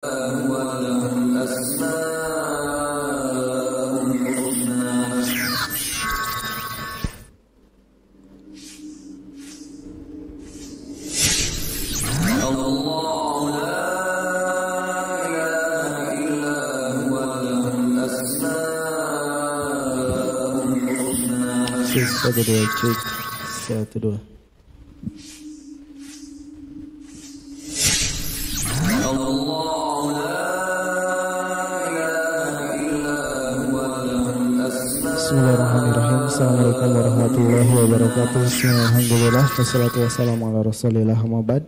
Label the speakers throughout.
Speaker 1: satu dua cek satu dua wabarakatuh Alhamdulillah Wassalatu wassalamu ala rasulillah Mabad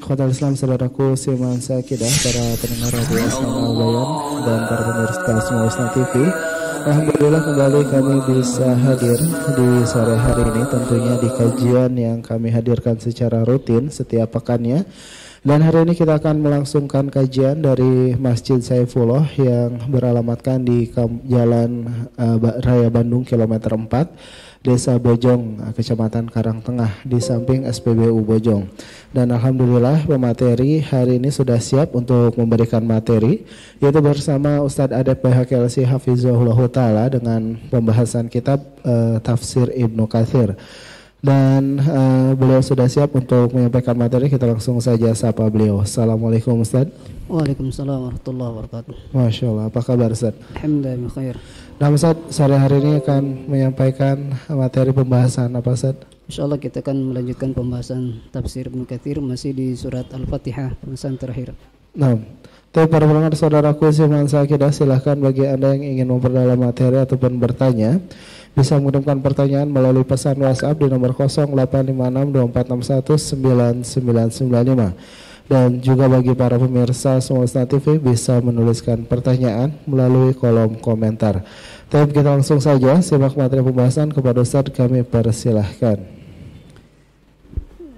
Speaker 1: Ikhwatal Islam saudaraku Siman Sakidah Para pendengar radio Islam Al-Bayan Dan para pemirsa semua Islam TV Alhamdulillah kembali kami bisa hadir di sore hari ini tentunya di kajian yang kami hadirkan secara rutin setiap pekannya dan hari ini kita akan melangsungkan kajian dari Masjid Saifullah yang beralamatkan di Jalan eh, Raya Bandung kilometer 4 Desa Bojong, Kecamatan Karangtengah di samping SPBU Bojong. Dan alhamdulillah pemateri hari ini sudah siap untuk memberikan materi yaitu bersama Ustadz Adep BHKLC Hafizullah Taala dengan pembahasan kitab uh, Tafsir Ibnu Katsir dan uh, beliau sudah siap untuk menyampaikan materi kita langsung saja sapa beliau Assalamualaikum Ustadz.
Speaker 2: Waalaikumsalam warahmatullahi wabarakatuh
Speaker 1: Masya Allah apa kabar Ustadz?
Speaker 2: Alhamdulillah khair
Speaker 1: Nah Ustaz, sore hari ini akan menyampaikan materi pembahasan apa Ustaz?
Speaker 2: Insya Allah kita akan melanjutkan pembahasan tafsir Ibn Kathir masih di surat Al-Fatihah, pembahasan terakhir.
Speaker 1: Nah, tapi para pendengar saudaraku Siman Sakidah silahkan bagi Anda yang ingin memperdalam materi ataupun bertanya bisa mengirimkan pertanyaan melalui pesan WhatsApp di nomor 0856 2461 9995 dan juga bagi para pemirsa Semesta TV bisa menuliskan pertanyaan melalui kolom komentar. Tapi kita langsung saja simak materi pembahasan kepada Ustaz kami persilahkan.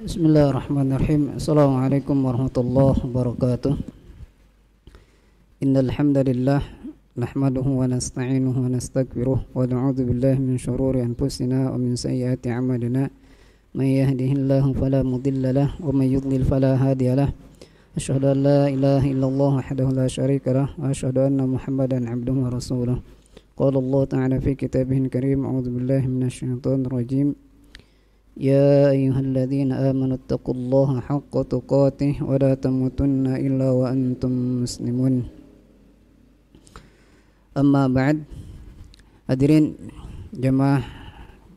Speaker 2: Bismillahirrahmanirrahim. Assalamualaikum warahmatullahi wabarakatuh. Innal hamdalillah nahmaduhu wa nasta'inuhu wa nastaghfiruh wa na'udzu billahi min syururi anfusina wa min sayyiati a'malina. من يهده الله فلا مضل له ومن يضلل فلا هادي له أشهد أن لا إله إلا الله وحده لا شريك له وأشهد أن محمدا عبده ورسوله قال الله تعالى في كتابه الكريم أعوذ بالله من الشيطان الرجيم يا أيها الذين آمنوا اتقوا الله حق تقاته ولا تموتن إلا وأنتم مسلمون أما بعد أدرين جماعة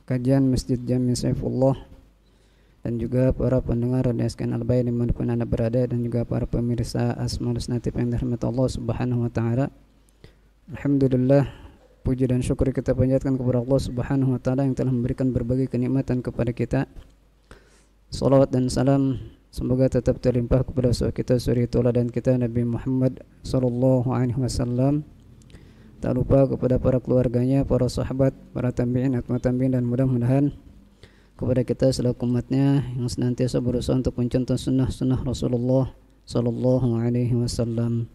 Speaker 2: كجان مسجد جامع سيف الله dan juga para pendengar Radio SKN di mana dimanapun Anda berada dan juga para pemirsa Asmaul TV yang dirahmati Allah Subhanahu wa taala. Alhamdulillah puji dan syukur kita panjatkan kepada Allah Subhanahu wa taala yang telah memberikan berbagai kenikmatan kepada kita. Salawat dan salam semoga tetap terlimpah kepada saudara kita suri tola dan kita Nabi Muhammad sallallahu alaihi wasallam. Tak lupa kepada para keluarganya, para sahabat, para tabi'in, atma tabi'in dan mudah-mudahan kepada kita selaku umatnya yang senantiasa berusaha untuk mencontoh sunnah-sunnah Rasulullah Sallallahu Alaihi Wasallam.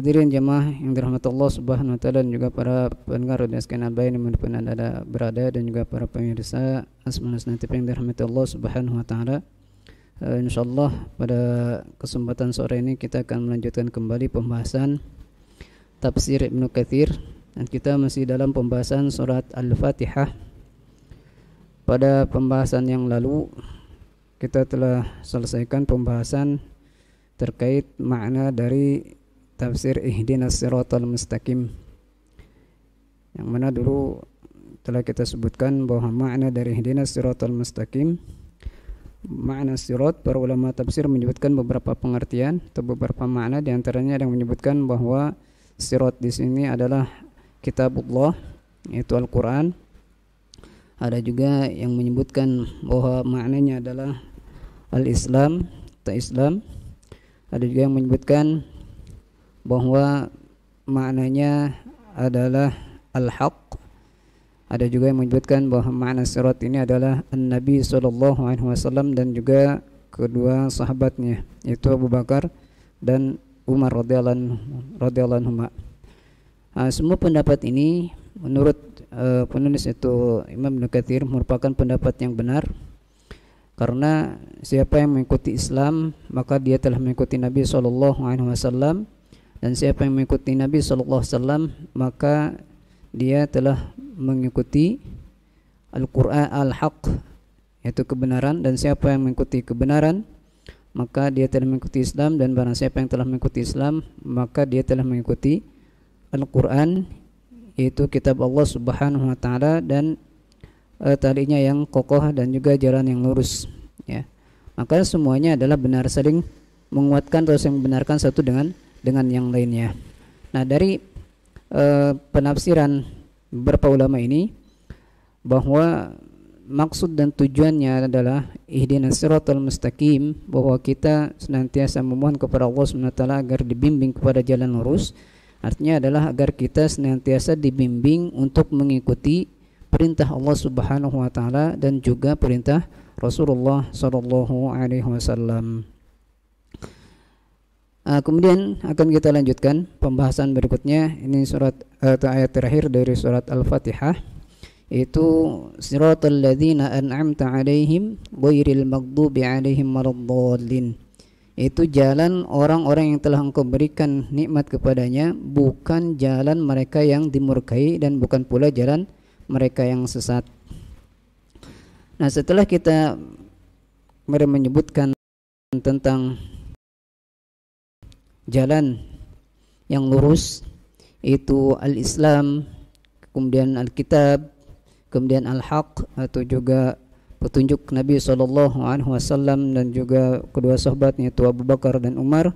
Speaker 2: Hadirin jemaah yang dirahmati Allah Subhanahu Wa Taala dan juga para pendengar dan sekalian yang pun anda berada dan juga para pemirsa asmaul husna yang dirahmati Allah Subhanahu Wa Taala. Eh, insyaallah pada kesempatan sore ini kita akan melanjutkan kembali pembahasan tafsir Ibnu Kathir dan kita masih dalam pembahasan surat Al-Fatihah pada pembahasan yang lalu kita telah selesaikan pembahasan terkait makna dari tafsir ihdinas siratal mustaqim yang mana dulu telah kita sebutkan bahwa makna dari ihdinas siratal mustaqim makna sirat para ulama tafsir menyebutkan beberapa pengertian atau beberapa makna di antaranya yang menyebutkan bahwa sirat di sini adalah kitabullah yaitu Al-Quran ada juga yang menyebutkan bahwa maknanya adalah al-Islam atau Islam ada juga yang menyebutkan bahwa maknanya adalah al-haq ada juga yang menyebutkan bahwa makna surat ini adalah Nabi Shallallahu Alaihi Wasallam dan juga kedua sahabatnya yaitu Abu Bakar dan Umar radhiyallahu anhu. Nah, semua pendapat ini menurut uh, penulis itu Imam Ibnu merupakan pendapat yang benar karena siapa yang mengikuti Islam maka dia telah mengikuti Nabi Shallallahu Alaihi Wasallam dan siapa yang mengikuti Nabi Shallallahu Alaihi Wasallam maka dia telah mengikuti Al-Quran Al-Haq yaitu kebenaran dan siapa yang mengikuti kebenaran maka dia telah mengikuti Islam dan barang siapa yang telah mengikuti Islam maka dia telah mengikuti Al-Quran yaitu kitab Allah Subhanahu wa taala dan e, talinya yang kokoh dan juga jalan yang lurus ya. Maka semuanya adalah benar saling menguatkan atau saling membenarkan satu dengan dengan yang lainnya. Nah, dari e, penafsiran beberapa ulama ini bahwa maksud dan tujuannya adalah ihdinas siratal mustaqim bahwa kita senantiasa memohon kepada Allah Subhanahu wa taala agar dibimbing kepada jalan lurus Artinya adalah agar kita senantiasa dibimbing untuk mengikuti perintah Allah Subhanahu wa taala dan juga perintah Rasulullah sallallahu alaihi wasallam. Uh, kemudian akan kita lanjutkan pembahasan berikutnya ini surat atau eh, uh, ayat terakhir dari surat Al-Fatihah yaitu siratal ladzina an'amta alaihim ghairil maghdubi alaihim waladdallin itu jalan orang-orang yang telah engkau berikan nikmat kepadanya bukan jalan mereka yang dimurkai dan bukan pula jalan mereka yang sesat nah setelah kita menyebutkan tentang jalan yang lurus itu al-Islam kemudian al-Kitab kemudian al-Haq atau juga petunjuk Nabi Shallallahu Alaihi Wasallam dan juga kedua sahabatnya yaitu Abu Bakar dan Umar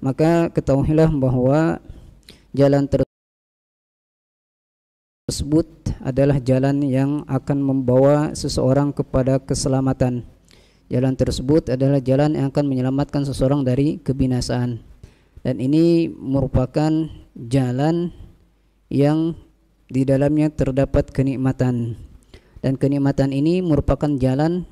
Speaker 2: maka ketahuilah bahwa jalan tersebut adalah jalan yang akan membawa seseorang kepada keselamatan jalan tersebut adalah jalan yang akan menyelamatkan seseorang dari kebinasaan dan ini merupakan jalan yang di dalamnya terdapat kenikmatan dan kenikmatan ini merupakan jalan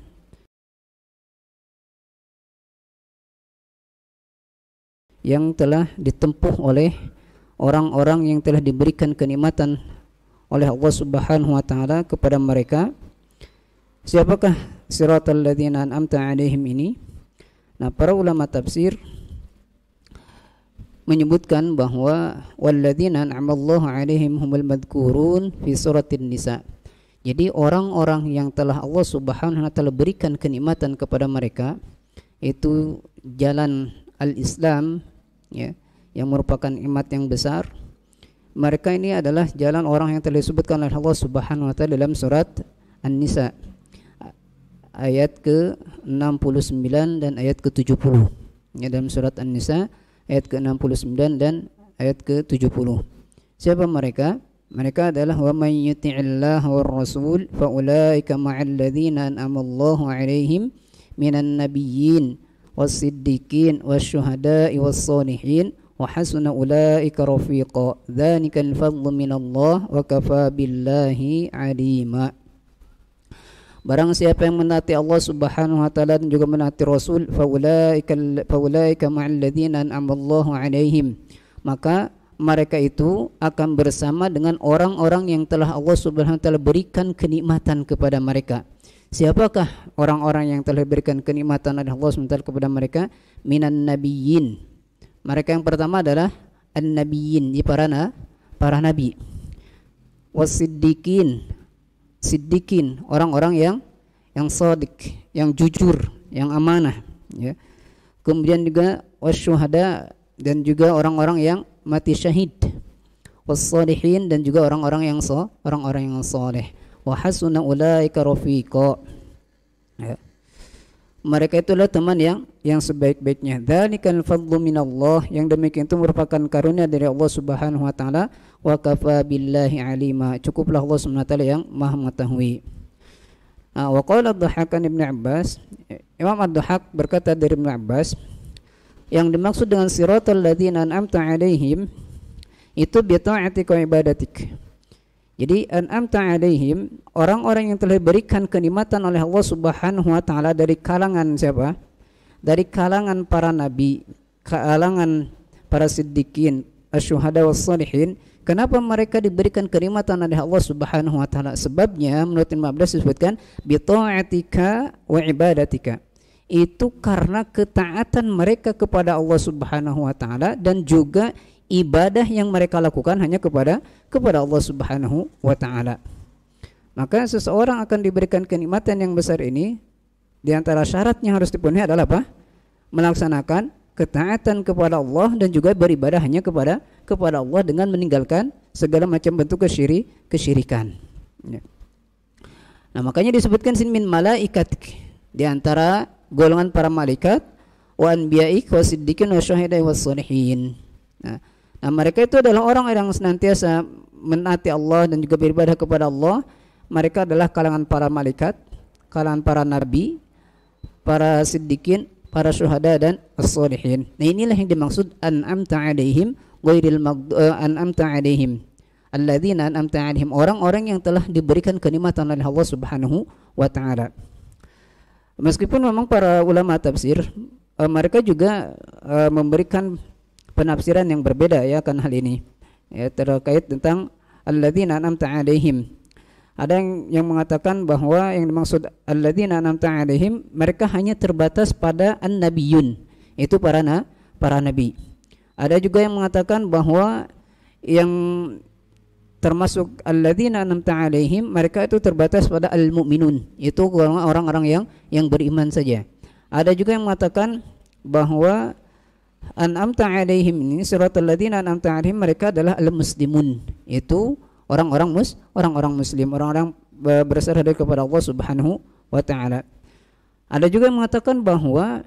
Speaker 2: yang telah ditempuh oleh orang-orang yang telah diberikan kenikmatan oleh Allah Subhanahu wa taala kepada mereka. Siapakah siratal ladzina an'amta alaihim ini? Nah, para ulama tafsir menyebutkan bahwa walladzina an'amallahu alaihim humul madhkurun fi suratin nisa' Jadi orang-orang yang telah Allah Subhanahu wa taala berikan kenikmatan kepada mereka itu jalan al-Islam ya yang merupakan imat yang besar. Mereka ini adalah jalan orang yang telah disebutkan oleh Allah Subhanahu wa taala dalam surat An-Nisa ayat ke-69 dan ayat ke-70. Ya dalam surat An-Nisa ayat ke-69 dan ayat ke-70. Siapa mereka? mereka adalah wa may yuti'illah war rasul faulaika ma'al ladzina an'ama Allahu 'alaihim minan nabiyyin was-siddiqin wasyuhada'i was-shalihin wa hasuna ulaika rafiqa al fadlu minallah wa kafa billahi 'alima Barang siapa yang menaati Allah Subhanahu wa taala dan juga menaati Rasul faulaika faulaika ma'al ladzina an'ama Allahu 'alaihim maka mereka itu akan bersama dengan orang-orang yang telah Allah Subhanahu wa taala berikan kenikmatan kepada mereka. Siapakah orang-orang yang telah berikan kenikmatan oleh Allah subhanahu taala kepada mereka? Minan nabiyyin. Mereka yang pertama adalah an-nabiyyin, di para na, para nabi. Wasiddiqin. Siddiqin, orang-orang yang yang sadik, yang jujur, yang amanah, ya. Kemudian juga wasyuhada dan juga orang-orang yang mati syahid wassalihin dan juga orang-orang yang so orang-orang yang soleh wa hasuna ulaika rafiqa ya. mereka itulah teman yang yang sebaik-baiknya dzalikal fadlu minallah yang demikian itu merupakan karunia dari Allah Subhanahu wa taala wa kafa billahi alima cukuplah Allah Subhanahu wa taala yang maha mengetahui Nah, wa qala Dhahakan Ibnu Abbas Imam Ad-Dhahak berkata dari Ibnu Abbas yang dimaksud dengan siratal ladzina an'amta alaihim itu bi ta'atika ibadatik. Jadi an'amta alaihim orang-orang yang telah diberikan kenikmatan oleh Allah Subhanahu wa taala dari kalangan siapa? Dari kalangan para nabi, kalangan para siddiqin, asyuhada was salihin. Kenapa mereka diberikan kenikmatan oleh Allah Subhanahu wa taala? Sebabnya menurut Imam Abbas disebutkan bi ta'atika wa ibadatika itu karena ketaatan mereka kepada Allah Subhanahu wa taala dan juga ibadah yang mereka lakukan hanya kepada kepada Allah Subhanahu wa taala. Maka seseorang akan diberikan kenikmatan yang besar ini di antara syaratnya harus dipenuhi adalah apa? Melaksanakan ketaatan kepada Allah dan juga beribadah hanya kepada kepada Allah dengan meninggalkan segala macam bentuk kesyirik, kesyirikan. Ya. Nah, makanya disebutkan sin min malaikat di antara golongan para malaikat wa anbiya'i wa siddiqin wa syuhada'i wa salihin nah, nah, mereka itu adalah orang yang senantiasa menaati Allah dan juga beribadah kepada Allah mereka adalah kalangan para malaikat kalangan para nabi para siddiqin para syuhada dan as-salihin nah inilah yang dimaksud an'amta alaihim ghairil uh, an'amta alaihim alladzina an'amta alaihim orang-orang yang telah diberikan kenikmatan oleh Allah Subhanahu wa taala Meskipun memang para ulama tafsir uh, mereka juga uh, memberikan penafsiran yang berbeda ya kan hal ini ya terkait tentang alladzina an'amta alaihim. Ada yang, yang mengatakan bahwa yang dimaksud alladzina an'amta alaihim mereka hanya terbatas pada an-nabiyun, itu para na, para nabi. Ada juga yang mengatakan bahwa yang termasuk alladzina an'amta alaihim mereka itu terbatas pada al-mu'minun itu orang-orang yang yang beriman saja ada juga yang mengatakan bahwa an'amta alaihim ini surat alladzina an'amta alaihim mereka adalah al-muslimun itu orang-orang mus orang-orang muslim orang-orang berserah kepada Allah Subhanahu wa taala ada juga yang mengatakan bahwa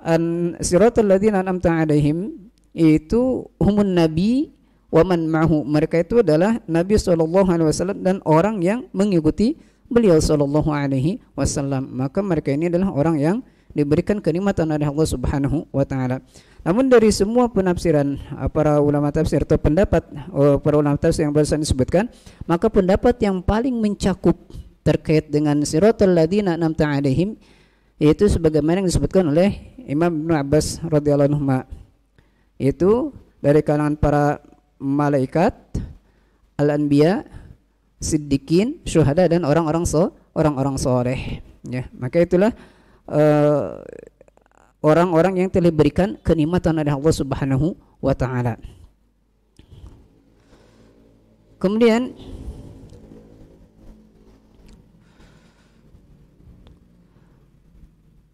Speaker 2: an siratal ladzina an'amta alaihim itu humun nabi waman ma'hu mereka itu adalah Nabi Shallallahu alaihi wasallam dan orang yang mengikuti beliau Shallallahu alaihi wasallam maka mereka ini adalah orang yang diberikan kenikmatan oleh Allah Subhanahu wa taala. Namun dari semua penafsiran eh, para ulama tafsir atau pendapat eh, para ulama tafsir yang barusan disebutkan, maka pendapat yang paling mencakup terkait dengan siratul ladina namta alaihim yaitu sebagaimana yang disebutkan oleh Imam Ibn Abbas radhiyallahu anhu yaitu dari kalangan para malaikat, al-anbiya, siddiqin, syuhada dan orang-orang so, orang-orang soleh. Ya, maka itulah orang eh, orang-orang yang telah diberikan kenikmatan oleh Allah Subhanahu wa taala. Kemudian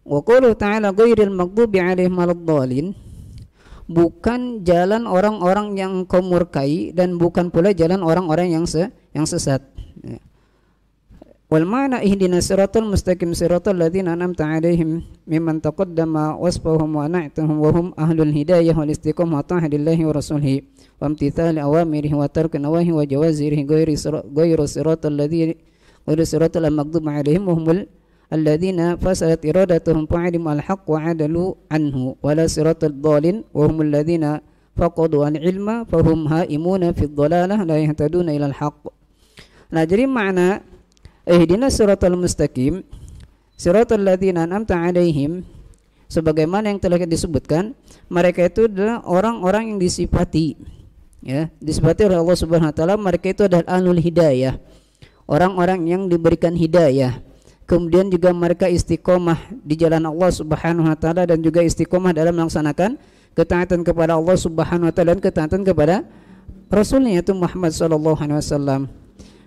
Speaker 2: Wa qulu ta'ala ghairil maghdubi 'alaihim waladdallin bukan jalan orang-orang yang kau murkai dan bukan pula jalan orang-orang yang se yang sesat ya. Wal ma'na siratal mustaqim siratal ladzina an'amta 'alaihim mimman taqaddama wasfahum wa na'tuhum wa hum ahlul hidayah wal istiqamah ta'adillahi wa rasulih wa imtithali awamirihi wa tarki nawahi wa jawazirihi ghairu siratal ladzi ghairu siratal maghdubi 'alaihim wa humul alladzina fasadat iradatuhum fa'alim al-haq wa adalu anhu wala siratal dhalin wa hum alladzina faqadu al-ilma fa hum haimuna fi dhalalah la yahtaduna ila al-haq nah jadi makna ihdinas siratal mustaqim siratal ladzina an'amta alaihim sebagaimana yang telah disebutkan mereka itu adalah orang-orang yang disifati ya disifati oleh Allah Subhanahu wa taala mereka itu adalah anul hidayah orang-orang yang diberikan hidayah kemudian juga mereka istiqomah di jalan Allah Subhanahu wa taala dan juga istiqomah dalam melaksanakan ketaatan kepada Allah Subhanahu wa taala dan ketaatan kepada Rasulnya yaitu Muhammad sallallahu alaihi wasallam.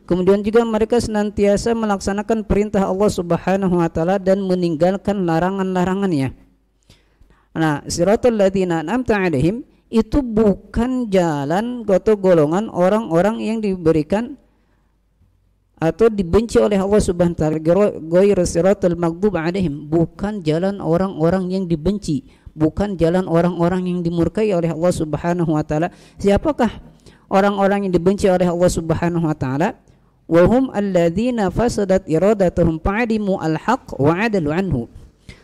Speaker 2: Kemudian juga mereka senantiasa melaksanakan perintah Allah Subhanahu wa taala dan meninggalkan larangan-larangannya. Nah, siratal ladzina an'amta alaihim itu bukan jalan atau golongan orang-orang yang diberikan atau dibenci oleh Allah Subhanahu wa taala bukan jalan orang-orang yang dibenci bukan jalan orang-orang yang dimurkai oleh Allah Subhanahu wa taala siapakah orang-orang yang dibenci oleh Allah Subhanahu wa taala wa hum alladzina fasadat iradatuhum fa'dimu alhaq wa adalu anhu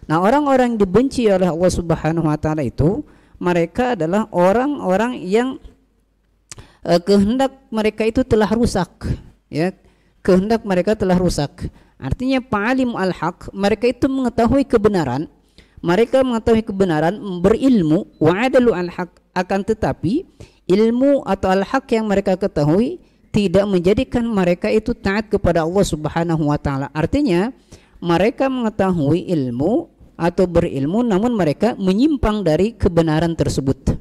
Speaker 2: nah orang-orang yang dibenci oleh Allah Subhanahu wa taala itu mereka adalah orang-orang yang uh, kehendak mereka itu telah rusak ya kehendak mereka telah rusak. Artinya pa'alim al-haq, mereka itu mengetahui kebenaran, mereka mengetahui kebenaran, berilmu, wa al-haq, akan tetapi ilmu atau al-haq yang mereka ketahui tidak menjadikan mereka itu taat kepada Allah Subhanahu wa taala. Artinya, mereka mengetahui ilmu atau berilmu namun mereka menyimpang dari kebenaran tersebut.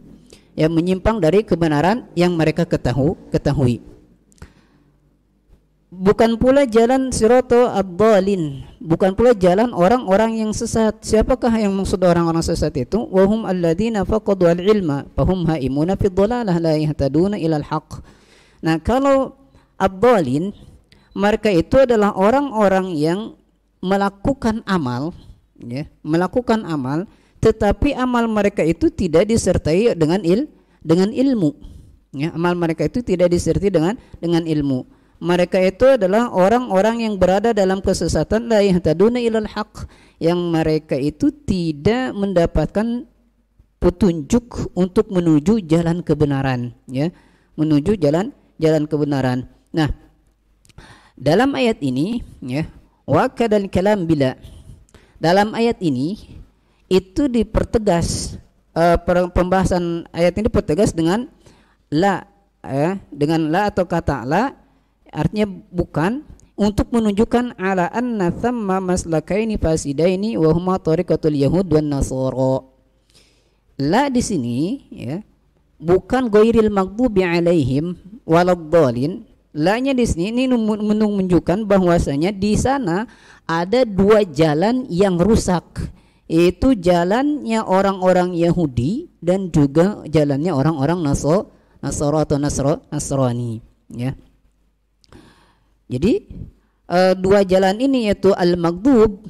Speaker 2: Ya, menyimpang dari kebenaran yang mereka ketahui, ketahui bukan pula jalan siroto abdalin bukan pula jalan orang-orang yang sesat siapakah yang maksud orang-orang sesat itu wahum alladzina faqadu al-ilma fahum haimuna fi dhalalah la yahtaduna ila al-haq nah kalau abdalin mereka itu adalah orang-orang yang melakukan amal ya melakukan amal tetapi amal mereka itu tidak disertai dengan il dengan ilmu ya amal mereka itu tidak disertai dengan dengan ilmu mereka itu adalah orang-orang yang berada dalam kesesatan la yahtaduna ilal haq yang mereka itu tidak mendapatkan petunjuk untuk menuju jalan kebenaran ya menuju jalan jalan kebenaran nah dalam ayat ini ya wa kadal kalam bila dalam ayat ini itu dipertegas uh, pembahasan ayat ini dipertegas dengan la ya dengan la atau kata la artinya bukan untuk menunjukkan ala anna thamma maslakaini fasidaini wa huma tariqatul yahud wan nasara. La di sini ya bukan goiril maghdubi alaihim waladdallin. La-nya di sini ini menunjukkan bahwasanya di sana ada dua jalan yang rusak yaitu jalannya orang-orang Yahudi dan juga jalannya orang-orang Nasoro, Nasoro atau Nasro, Nasrani ya. Jadi uh, dua jalan ini yaitu al-maghdub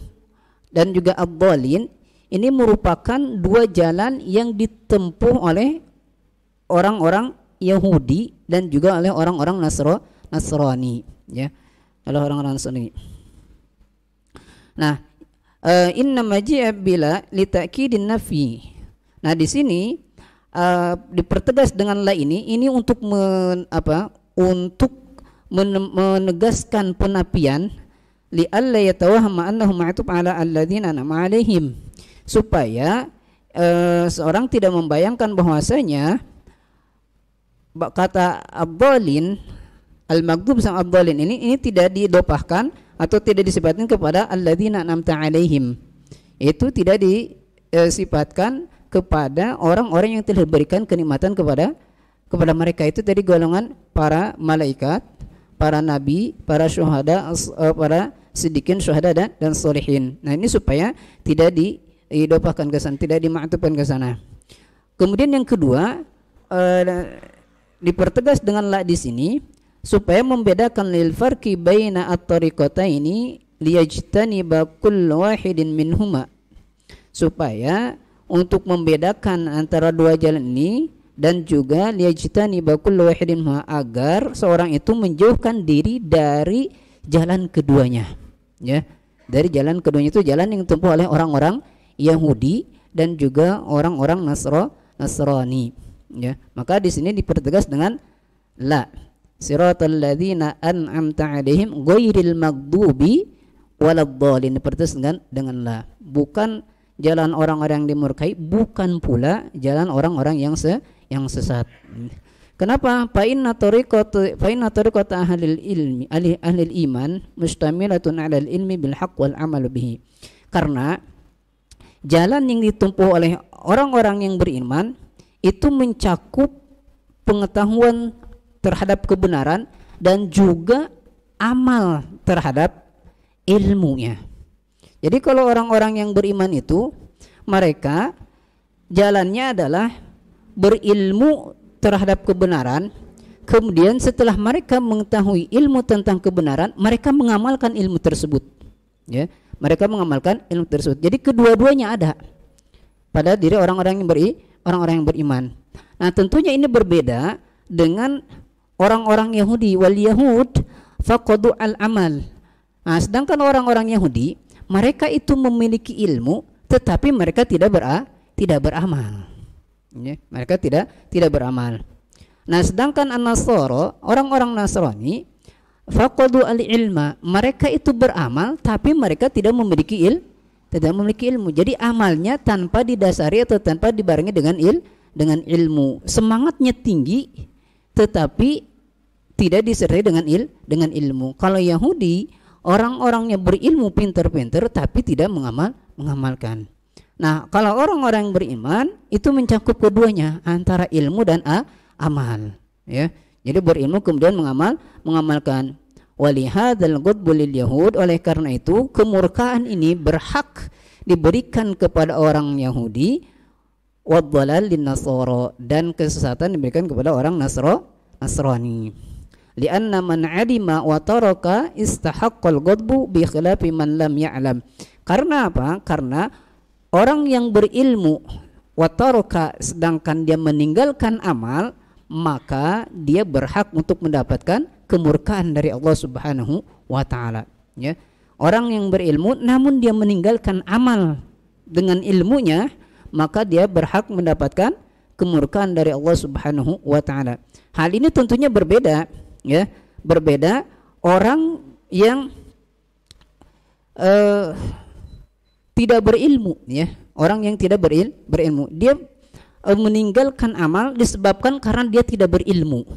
Speaker 2: dan juga ad-dhalin ini merupakan dua jalan yang ditempuh oleh orang-orang Yahudi dan juga oleh orang-orang Nasro, Nasrani ya oleh orang-orang Nasrani. Nah, uh, inna maji'a bila litakidin nafi. Nah, di sini uh, dipertegas dengan la ini ini untuk men, apa? untuk menegaskan penafian alla yatawahama annahu ma'tub ala alladziina an'ama alaihim supaya uh, seorang tidak membayangkan bahwasanya kata abdalin al maghdub sama abdalin ini ini tidak didopahkan atau tidak disebutkan kepada alladziina an'amta alaihim itu tidak disifatkan eh, kepada orang-orang yang telah berikan kenikmatan kepada kepada mereka itu dari golongan para malaikat para nabi, para syuhada, eh, para sidikin syuhada dan, dan solihin. Nah ini supaya tidak diidopakan ke sana, tidak dimaktubkan ke sana. Kemudian yang kedua uh, dipertegas dengan la di sini supaya membedakan lil farqi baina at liyajtani ba kullu wahidin minhuma supaya untuk membedakan antara dua jalan ini dan juga liyajtani bakul wahidin ma agar seorang itu menjauhkan diri dari jalan keduanya ya dari jalan keduanya itu jalan yang ditempuh oleh orang-orang Yahudi dan juga orang-orang Nasro Nasrani ya maka di sini dipertegas dengan la siratal ladzina an'amta alaihim ghairil maghdubi waladhdallin dipertegas dengan dengan la bukan jalan orang-orang yang dimurkai, bukan pula jalan orang-orang yang se yang sesat. Kenapa? Fa inna tariqatu fa inna tariqata ahlil ilmi ahli iman mustamilatun 'ala ilmi bil haqq wal amal bihi. Karena jalan yang ditempuh oleh orang-orang yang beriman itu mencakup pengetahuan terhadap kebenaran dan juga amal terhadap ilmunya. Jadi kalau orang-orang yang beriman itu mereka jalannya adalah berilmu terhadap kebenaran kemudian setelah mereka mengetahui ilmu tentang kebenaran mereka mengamalkan ilmu tersebut ya mereka mengamalkan ilmu tersebut jadi kedua-duanya ada pada diri orang-orang yang beri orang-orang yang beriman nah tentunya ini berbeda dengan orang-orang Yahudi wal Yahud faqadu al amal nah sedangkan orang-orang Yahudi mereka itu memiliki ilmu tetapi mereka tidak ber tidak beramal. Ya, mereka tidak tidak beramal. Nah, sedangkan an orang-orang Nasrani, faqadu al-ilma, mereka itu beramal tapi mereka tidak memiliki il tidak memiliki ilmu. Jadi amalnya tanpa didasari atau tanpa dibarengi dengan il dengan ilmu. Semangatnya tinggi tetapi tidak disertai dengan il dengan ilmu. Kalau Yahudi orang-orangnya berilmu pinter-pinter tapi tidak mengamal mengamalkan. Nah, kalau orang-orang yang beriman itu mencakup keduanya antara ilmu dan a, amal, ya. Jadi berilmu kemudian mengamal mengamalkan. Walihadzal ghadbulil yahud oleh karena itu kemurkaan ini berhak diberikan kepada orang Yahudi wadhalal dan kesesatan diberikan kepada orang Nasro Nasrani li'anna man alima wa taraka istahaqqal ghadbu bi khilafi man lam ya'lam karena apa karena orang yang berilmu wa taraka sedangkan dia meninggalkan amal maka dia berhak untuk mendapatkan kemurkaan dari Allah Subhanahu wa taala ya orang yang berilmu namun dia meninggalkan amal dengan ilmunya maka dia berhak mendapatkan kemurkaan dari Allah Subhanahu wa taala. Hal ini tentunya berbeda ya berbeda orang yang uh, tidak berilmu ya orang yang tidak beril berilmu dia uh, meninggalkan amal disebabkan karena dia tidak berilmu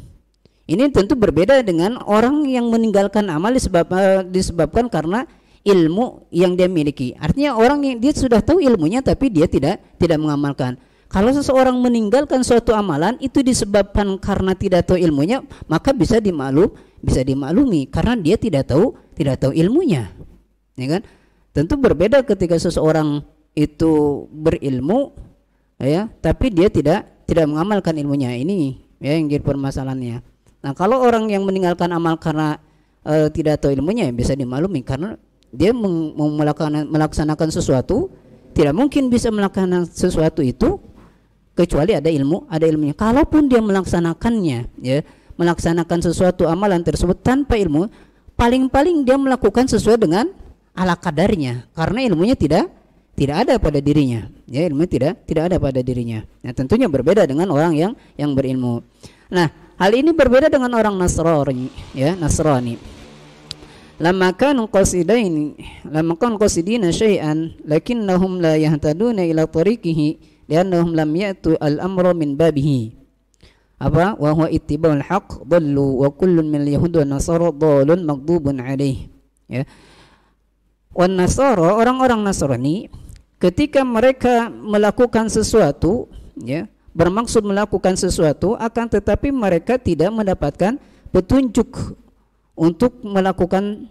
Speaker 2: ini tentu berbeda dengan orang yang meninggalkan amal disebab, uh, disebabkan karena ilmu yang dia miliki artinya orang yang dia sudah tahu ilmunya tapi dia tidak tidak mengamalkan kalau seseorang meninggalkan suatu amalan itu disebabkan karena tidak tahu ilmunya, maka bisa dimaklum, bisa dimaklumi karena dia tidak tahu, tidak tahu ilmunya. Ya kan? Tentu berbeda ketika seseorang itu berilmu ya, tapi dia tidak tidak mengamalkan ilmunya ini ya yang jadi permasalahannya. Nah, kalau orang yang meninggalkan amal karena e, tidak tahu ilmunya ya bisa dimaklumi karena dia melakukan melaksanakan sesuatu tidak mungkin bisa melaksanakan sesuatu itu kecuali ada ilmu ada ilmunya kalaupun dia melaksanakannya ya melaksanakan sesuatu amalan tersebut tanpa ilmu paling-paling dia melakukan sesuai dengan ala kadarnya karena ilmunya tidak tidak ada pada dirinya ya ilmu tidak tidak ada pada dirinya nah tentunya berbeda dengan orang yang yang berilmu nah hal ini berbeda dengan orang nasrani ya nasrani lama kanu qasidain lama kanu qasidina syai'an lakinnahum la yahtaduna ila tariqihi liannahum lam ya'tu al-amra min babihi apa wa huwa ittiba'ul haqq dallu wa kullun min yahud wa nasara dallun maghdubun alaih ya wa nasara orang-orang nasrani ketika mereka melakukan sesuatu ya bermaksud melakukan sesuatu akan tetapi mereka tidak mendapatkan petunjuk untuk melakukan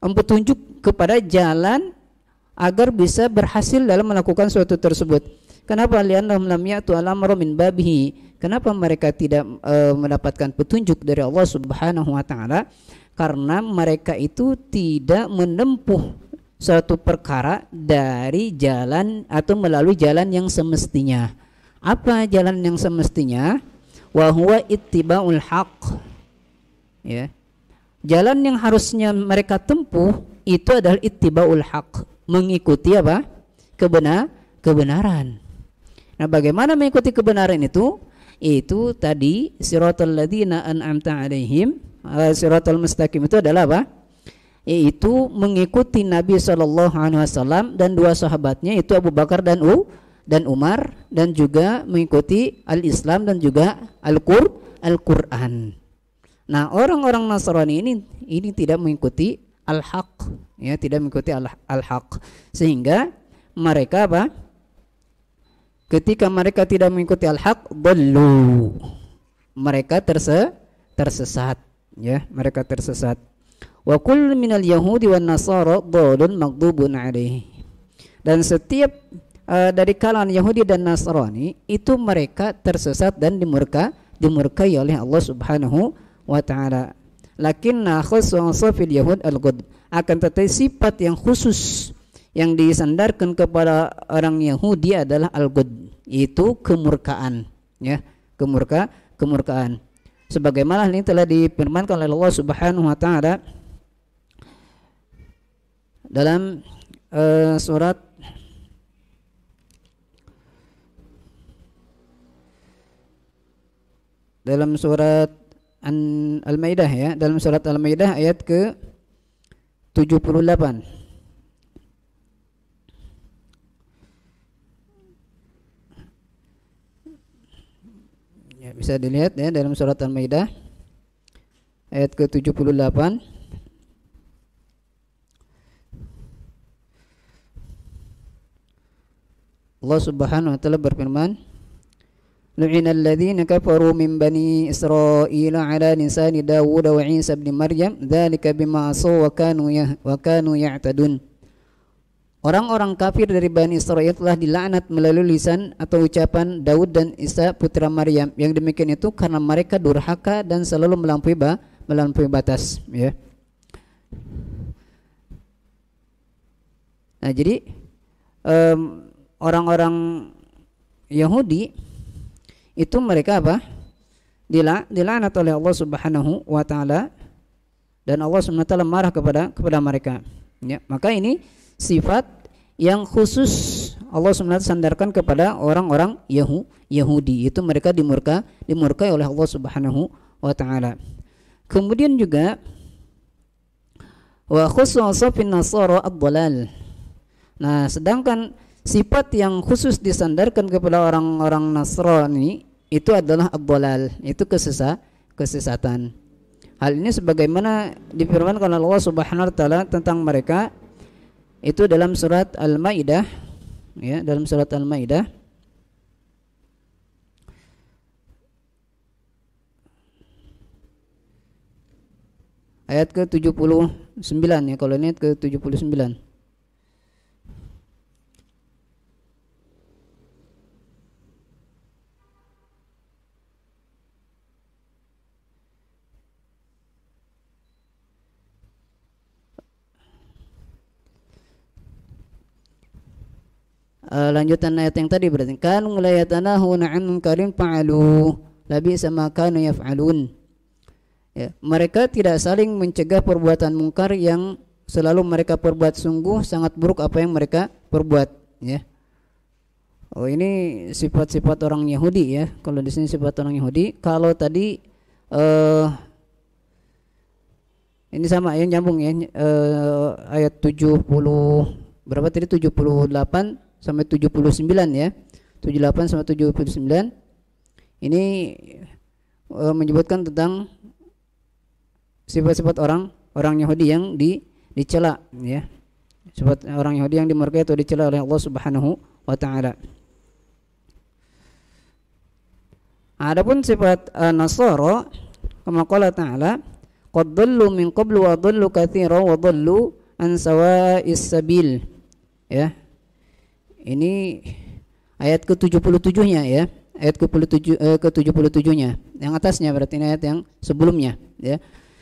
Speaker 2: um, petunjuk kepada jalan agar bisa berhasil dalam melakukan suatu tersebut. Kenapa lian lam ya'tu al-amru min Kenapa mereka tidak e, mendapatkan petunjuk dari Allah Subhanahu wa taala? Karena mereka itu tidak menempuh suatu perkara dari jalan atau melalui jalan yang semestinya. Apa jalan yang semestinya? Wa ittiba'ul haq. Ya. Jalan yang harusnya mereka tempuh itu adalah ittiba'ul haq, mengikuti apa? kebenar kebenaran. Nah, bagaimana mengikuti kebenaran itu? Itu tadi siratal ladzina an'amta alaihim, eh, siratal mustaqim itu adalah apa? Yaitu mengikuti Nabi saw alaihi wasallam dan dua sahabatnya itu Abu Bakar dan U dan Umar dan juga mengikuti al-Islam dan juga al-Qur al Nah, orang-orang Nasrani ini ini tidak mengikuti al-haq ya, tidak mengikuti al-haq sehingga mereka apa? ketika mereka tidak mengikuti al-haq dallu mereka terse tersesat ya mereka tersesat wa kull minal yahudi wan nasara dhalun maghdubun alaihi dan setiap uh, dari kalangan Yahudi dan Nasrani itu mereka tersesat dan dimurka dimurkai oleh Allah Subhanahu wa taala lakinna khasun safil yahud al-ghadb akan tetapi sifat yang khusus yang disandarkan kepada orang Yahudi adalah al-ghud itu kemurkaan ya kemurka kemurkaan sebagaimana ini telah dipermankan oleh Allah Subhanahu wa taala dalam uh, surat dalam surat Al-Maidah ya dalam surat Al-Maidah ayat ke 78 bisa dilihat ya dalam surat Al-Maidah ayat ke-78 Allah Subhanahu wa taala berfirman لعن الذين كفروا من بني إسرائيل على لسان داود وعيسى بن مريم ذلك بما عصوا وكانوا, وكانوا يعتدون Orang-orang kafir dari Bani Israel telah dilaknat melalui lisan atau ucapan Daud dan Isa putra Maryam. Yang demikian itu karena mereka durhaka dan selalu melampaui ba melampaui batas, ya. Nah, jadi orang orang-orang Yahudi itu mereka apa? Dila, dilaknat oleh Allah Subhanahu wa taala dan Allah Subhanahu wa taala marah kepada kepada mereka. Ya, maka ini sifat yang khusus Allah SWT sandarkan kepada orang-orang Yahudi itu mereka dimurka dimurkai oleh Allah Subhanahu wa taala. Kemudian juga wa khususafin nasara ad-dhalal. Nah, sedangkan sifat yang khusus disandarkan kepada orang-orang Nasrani itu adalah ad-dhalal, itu kesesat kesesatan. Hal ini sebagaimana difirmankan Allah Subhanahu wa taala tentang mereka itu dalam surat Al-Maidah ya dalam surat Al-Maidah ayat ke-79 ya kalau ini tujuh ke-79 uh, lanjutan ayat yang tadi berarti kan la hunaan an karim fa'alu labi sama kanu yaf'alun ya mereka tidak saling mencegah perbuatan mungkar yang selalu mereka perbuat sungguh sangat buruk apa yang mereka perbuat ya Oh ini sifat-sifat orang Yahudi ya. Kalau di sini sifat orang Yahudi. Kalau tadi uh, ini sama ya nyambung ya uh, ayat 70 berapa tadi 78 sampai 79 ya. 78 sampai 79. Ini e, menyebutkan tentang sifat-sifat orang orang Yahudi yang di dicela ya. Sifat orang Yahudi yang dimurkai atau dicela oleh Allah Subhanahu wa taala. Adapun sifat uh, Nasara kama qala ta'ala qad dhallu min qablu wa dhallu katsiran wa dhallu an sawa'is sabil ya ini ayat ke-77-nya ya. Ayat ke-77 eh, ke nya Yang atasnya berarti ini ayat yang sebelumnya ya.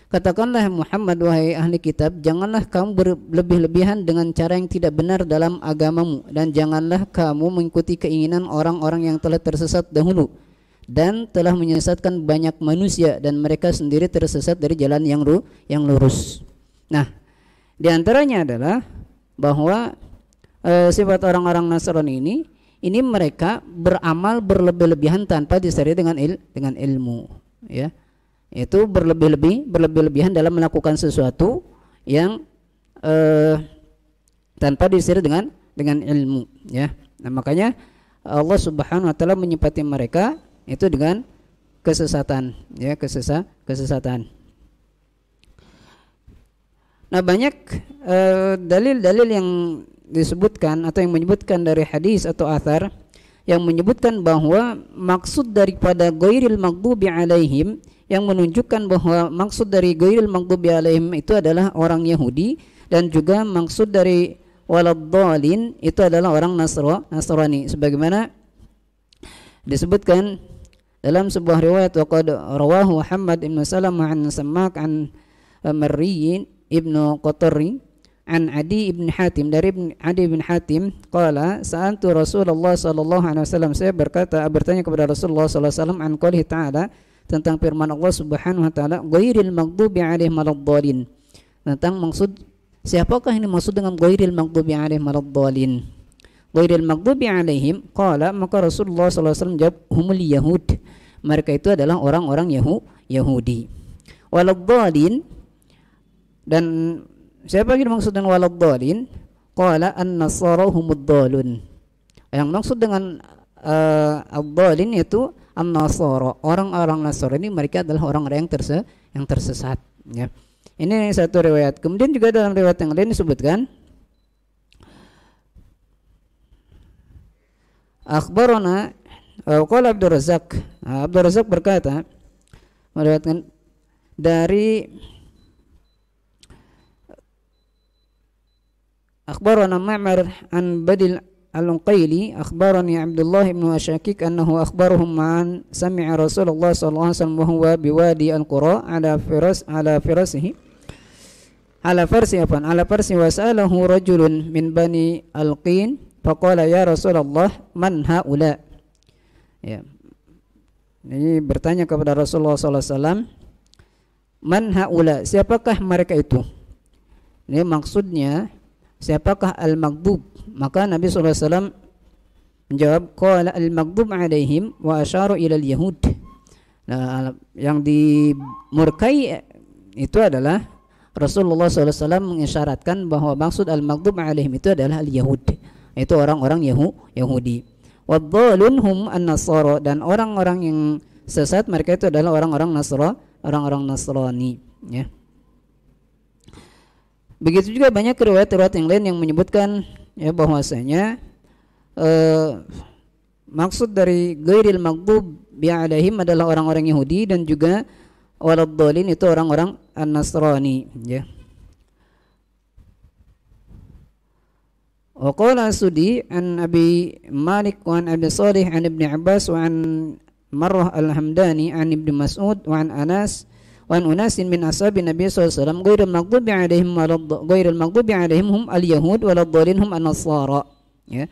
Speaker 2: Katakanlah Muhammad wahai ahli kitab, janganlah kamu berlebih-lebihan dengan cara yang tidak benar dalam agamamu dan janganlah kamu mengikuti keinginan orang-orang yang telah tersesat dahulu dan telah menyesatkan banyak manusia dan mereka sendiri tersesat dari jalan yang ru yang lurus. Nah, diantaranya adalah bahwa Eh, sifat orang-orang Nasrani ini ini mereka beramal berlebih-lebihan tanpa disertai dengan il, dengan ilmu ya itu berlebih-lebih berlebih-lebihan dalam melakukan sesuatu yang e, tanpa disertai dengan dengan ilmu ya nah makanya Allah Subhanahu wa taala menyifati mereka itu dengan kesesatan ya kesesa kesesatan Nah banyak eh, dalil-dalil uh, dalil -dalil yang disebutkan atau yang menyebutkan dari hadis atau athar yang menyebutkan bahwa maksud daripada ghairil maghdubi alaihim yang menunjukkan bahwa maksud dari ghairil maghdubi alaihim itu adalah orang Yahudi dan juga maksud dari waladhdallin itu adalah orang Nasra, Nasrani sebagaimana disebutkan dalam sebuah riwayat waqad rawahu Muhammad ibn Salam an Samak an Marriyin ibnu Qatari an Adi ibn Hatim dari ibn Adi ibn Hatim qala sa'altu Rasulullah sallallahu alaihi wasallam saya berkata bertanya kepada Rasulullah sallallahu alaihi wasallam an qouli ta'ala tentang firman Allah Subhanahu wa taala ghairil maghdubi alaihim waladdallin tentang maksud siapakah ini maksud dengan ghairil maghdubi alaihim waladdallin ghairil maghdubi alaihim qala maka Rasulullah sallallahu alaihi wasallam jawab humul yahud mereka itu adalah orang-orang Yahu Yahudi waladdallin dan Siapa yang dimaksud dengan walad dalin? Qala an-nasara humud Yang maksud dengan uh, eh, ad dalin yaitu an-nasara. Orang-orang Nasara ini mereka adalah orang-orang yang terse yang tersesat ya. Ini satu riwayat. Kemudian juga dalam riwayat yang lain disebutkan Akhbarana eh, Qala Abdul Razak nah, berkata meriwayatkan dari أخبرنا معمر عن بدل العقيلي أخبرني عبد الله بن أشاكيك أنه أخبرهم عن سمع رسول الله صلى الله عليه وسلم وهو بوادي القرى على فرس على فرسه على فرس عفوا على فرس وسأله رجل من بني القين فقال يا رسول الله من هؤلاء ya. Ini bertanya kepada Rasulullah SAW Man ha'ula Siapakah mereka itu Ini maksudnya siapakah al-maghdub? Maka Nabi SAW menjawab, Qala al-maghdub alaihim wa asyaru al yahud. Nah, yang dimurkai itu adalah Rasulullah SAW mengisyaratkan bahwa maksud al-maghdub alaihim itu adalah al-yahud. Itu orang-orang Yahu, Yahudi. Wadzalun hum an-nasara dan orang-orang yang sesat mereka itu adalah orang-orang Nasra, orang-orang Nasrani, ya. Begitu juga banyak riwayat-riwayat yang lain yang menyebutkan ya bahwasanya eh, maksud dari ghairil maghdub alaihim adalah orang-orang Yahudi dan juga waladdallin itu orang-orang An-Nasrani ya. Malik wa an abi مالك an أبي Abbas wa an عباس Al-Hamdani an عن Mas'ud wa an anas وعن أناس من أصحاب النبي صلى الله عليه وسلم غير المغضوب عليهم ولا غير المغضوب عليهم هم اليهود ولا الضالين هم النصارى ya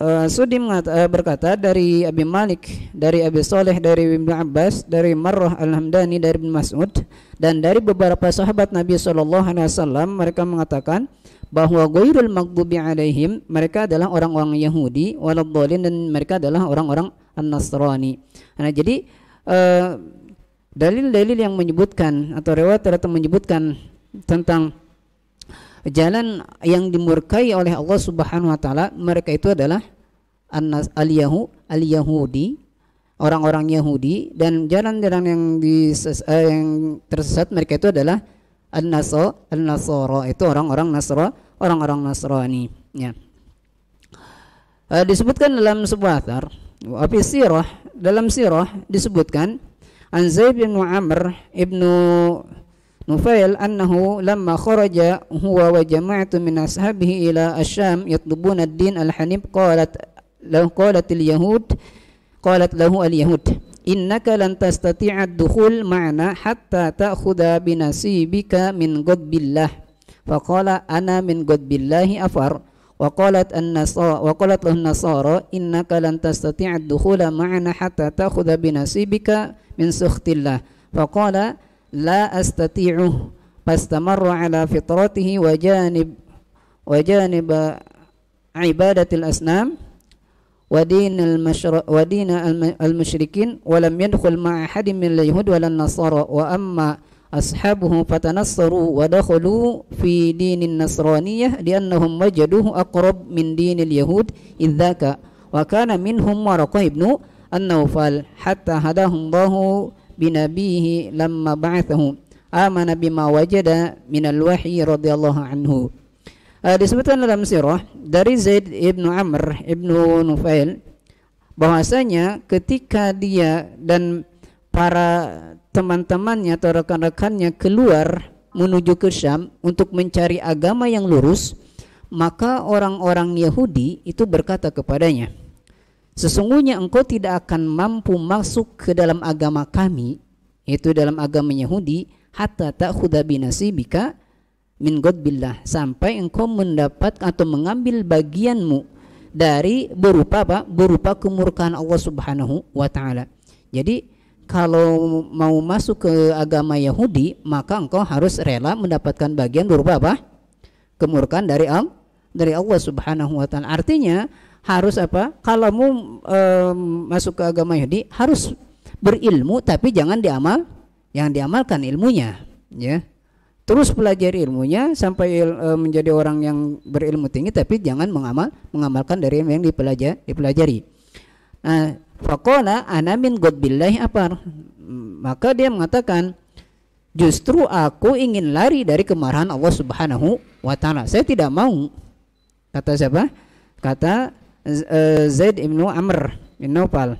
Speaker 2: Uh, Sudi eh، berkata dari Abi Malik, dari Abi Soleh, dari Ibnu Abbas, dari Marrah Al-Hamdani, dari Ibn Mas'ud dan dari beberapa sahabat Nabi saw wasallam mereka mengatakan bahwa ghairul maghdubi alaihim mereka adalah orang-orang Yahudi waladhdallin dan mereka adalah orang-orang An-Nasrani. Nah, jadi uh, dalil-dalil yang menyebutkan atau riwayat rata menyebutkan tentang jalan yang dimurkai oleh Allah Subhanahu wa taala mereka itu adalah annas al al-yahudi orang-orang Yahudi dan jalan-jalan yang di eh, yang tersesat mereka itu adalah an-naso an nasoro itu orang-orang Nasra orang-orang Nasrani ya eh, disebutkan dalam sebuah athar sirah dalam sirah disebutkan عن زيد بن عمر بن نفيل أنه لما خرج هو وجماعة من أصحابه إلى الشام يطلبون الدين الحنيف قالت له قالت اليهود قالت له اليهود إنك لن تستطيع الدخول معنا حتى تأخذ بنصيبك من قدب الله فقال أنا من قدب الله أفر وقالت النصارى وقالت له النصارى إنك لن تستطيع الدخول معنا حتى تأخذ بنصيبك من سخط الله فقال لا أستطيعه فاستمر على فطرته وجانب وجانب عبادة الأصنام ودين المشر ودين المشركين ولم يدخل مع أحد من اليهود ولا النصارى وأما ashabuhu fatanassaru wa dakhalu fi dinin nasraniyah liannahum wajaduhu aqrab min dinil yahud idzaka wa kana minhum warqa ibnu an-nawfal hatta hadahum Allahu binabihi lamma ba'athahu amana bima wajada minal wahyi radhiyallahu anhu uh, disebutkan dalam sirah dari Zaid ibnu Amr ibnu Nufail bahwasanya ketika dia dan para teman-temannya atau rekan-rekannya keluar menuju ke Syam untuk mencari agama yang lurus, maka orang-orang Yahudi itu berkata kepadanya, Sesungguhnya engkau tidak akan mampu masuk ke dalam agama kami, yaitu dalam agama Yahudi, hatta ta'khudha binasibika min billah sampai engkau mendapat atau mengambil bagianmu dari berupa apa? berupa kemurkaan Allah Subhanahu wa taala. Jadi kalau mau masuk ke agama Yahudi maka engkau harus rela mendapatkan bagian berupa apa kemurkan dari Allah dari Allah Subhanahu wa taala. Artinya harus apa? Kalau mau um, masuk ke agama Yahudi harus berilmu tapi jangan diamal yang diamalkan ilmunya, ya. Terus pelajari ilmunya sampai il, eh, menjadi orang yang berilmu tinggi tapi jangan mengamal mengamalkan dari yang dipelajari. dipelajari. Nah, Fakola anamin godbillahi apar. Maka dia mengatakan, justru aku ingin lari dari kemarahan Allah Subhanahu wa taala. Saya tidak mau. Kata siapa? Kata eh, Zaid ibnu Amr bin Naufal.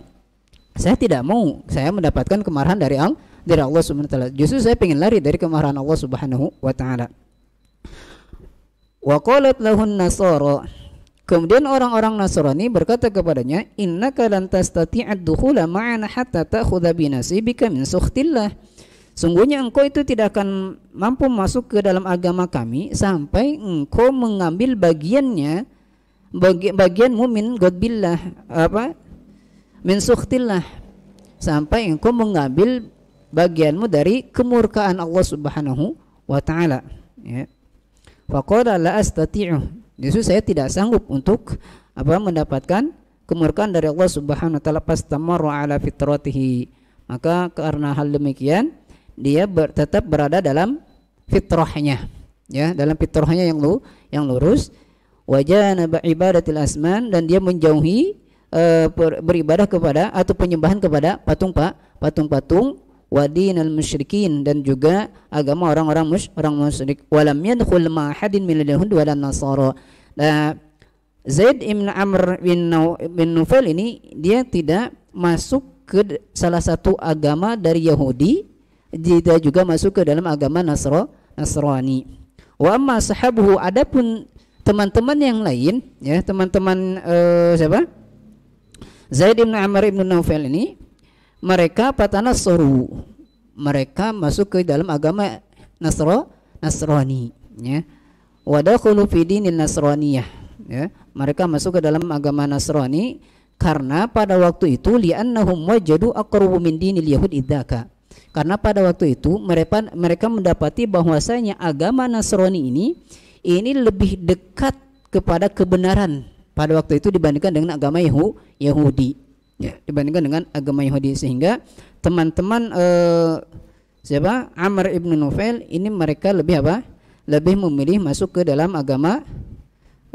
Speaker 2: Saya tidak mau saya mendapatkan kemarahan dari Allah dari Allah Subhanahu wa taala. Justru saya ingin lari dari kemarahan Allah Subhanahu wa taala. Wa qalat lahun nasara Kemudian orang-orang Nasrani berkata kepadanya, "Innaka lan tastati'ad dukhula ma'ana hatta ta'khudha bi nasibika min sukhtillah." Sungguhnya engkau itu tidak akan mampu masuk ke dalam agama kami sampai engkau mengambil bagiannya bagi, bagianmu min godbillah apa min sampai engkau mengambil bagianmu dari kemurkaan Allah Subhanahu wa taala ya. Faqala la astati'u Justru saya tidak sanggup untuk apa mendapatkan kemurkaan dari Allah Subhanahu wa taala pastamarru ala fitratihi. Maka karena hal demikian dia ber, tetap berada dalam fitrahnya ya dalam fitrahnya yang lu yang lurus wajana ibadatil asman dan dia menjauhi uh, beribadah kepada atau penyembahan kepada patung pak patung-patung wadinal musyrikin dan juga agama orang-orang mus orang musyrik walam yadkhul ma hadin min yahud dan nasara nah, Zaid ibn Amr bin, bin ini dia tidak masuk ke salah satu agama dari Yahudi dia juga masuk ke dalam agama Nasra Nasrani wa amma sahabuhu adapun teman-teman yang lain ya teman-teman uh, siapa Zaid bin Amr bin Nufail ini mereka soru mereka masuk ke dalam agama Nasro Nasrani ya wadakhulu fi nasraniyah ya mereka masuk ke dalam agama Nasrani karena pada waktu itu li'annahum wajadu aqrabu min dinil yahud idzaka karena pada waktu itu mereka mereka mendapati bahwasanya agama Nasrani ini ini lebih dekat kepada kebenaran pada waktu itu dibandingkan dengan agama Yahudi ya dibandingkan dengan agama Yahudi sehingga teman-teman eh, siapa Amr ibnu Nufail ini mereka lebih apa lebih memilih masuk ke dalam agama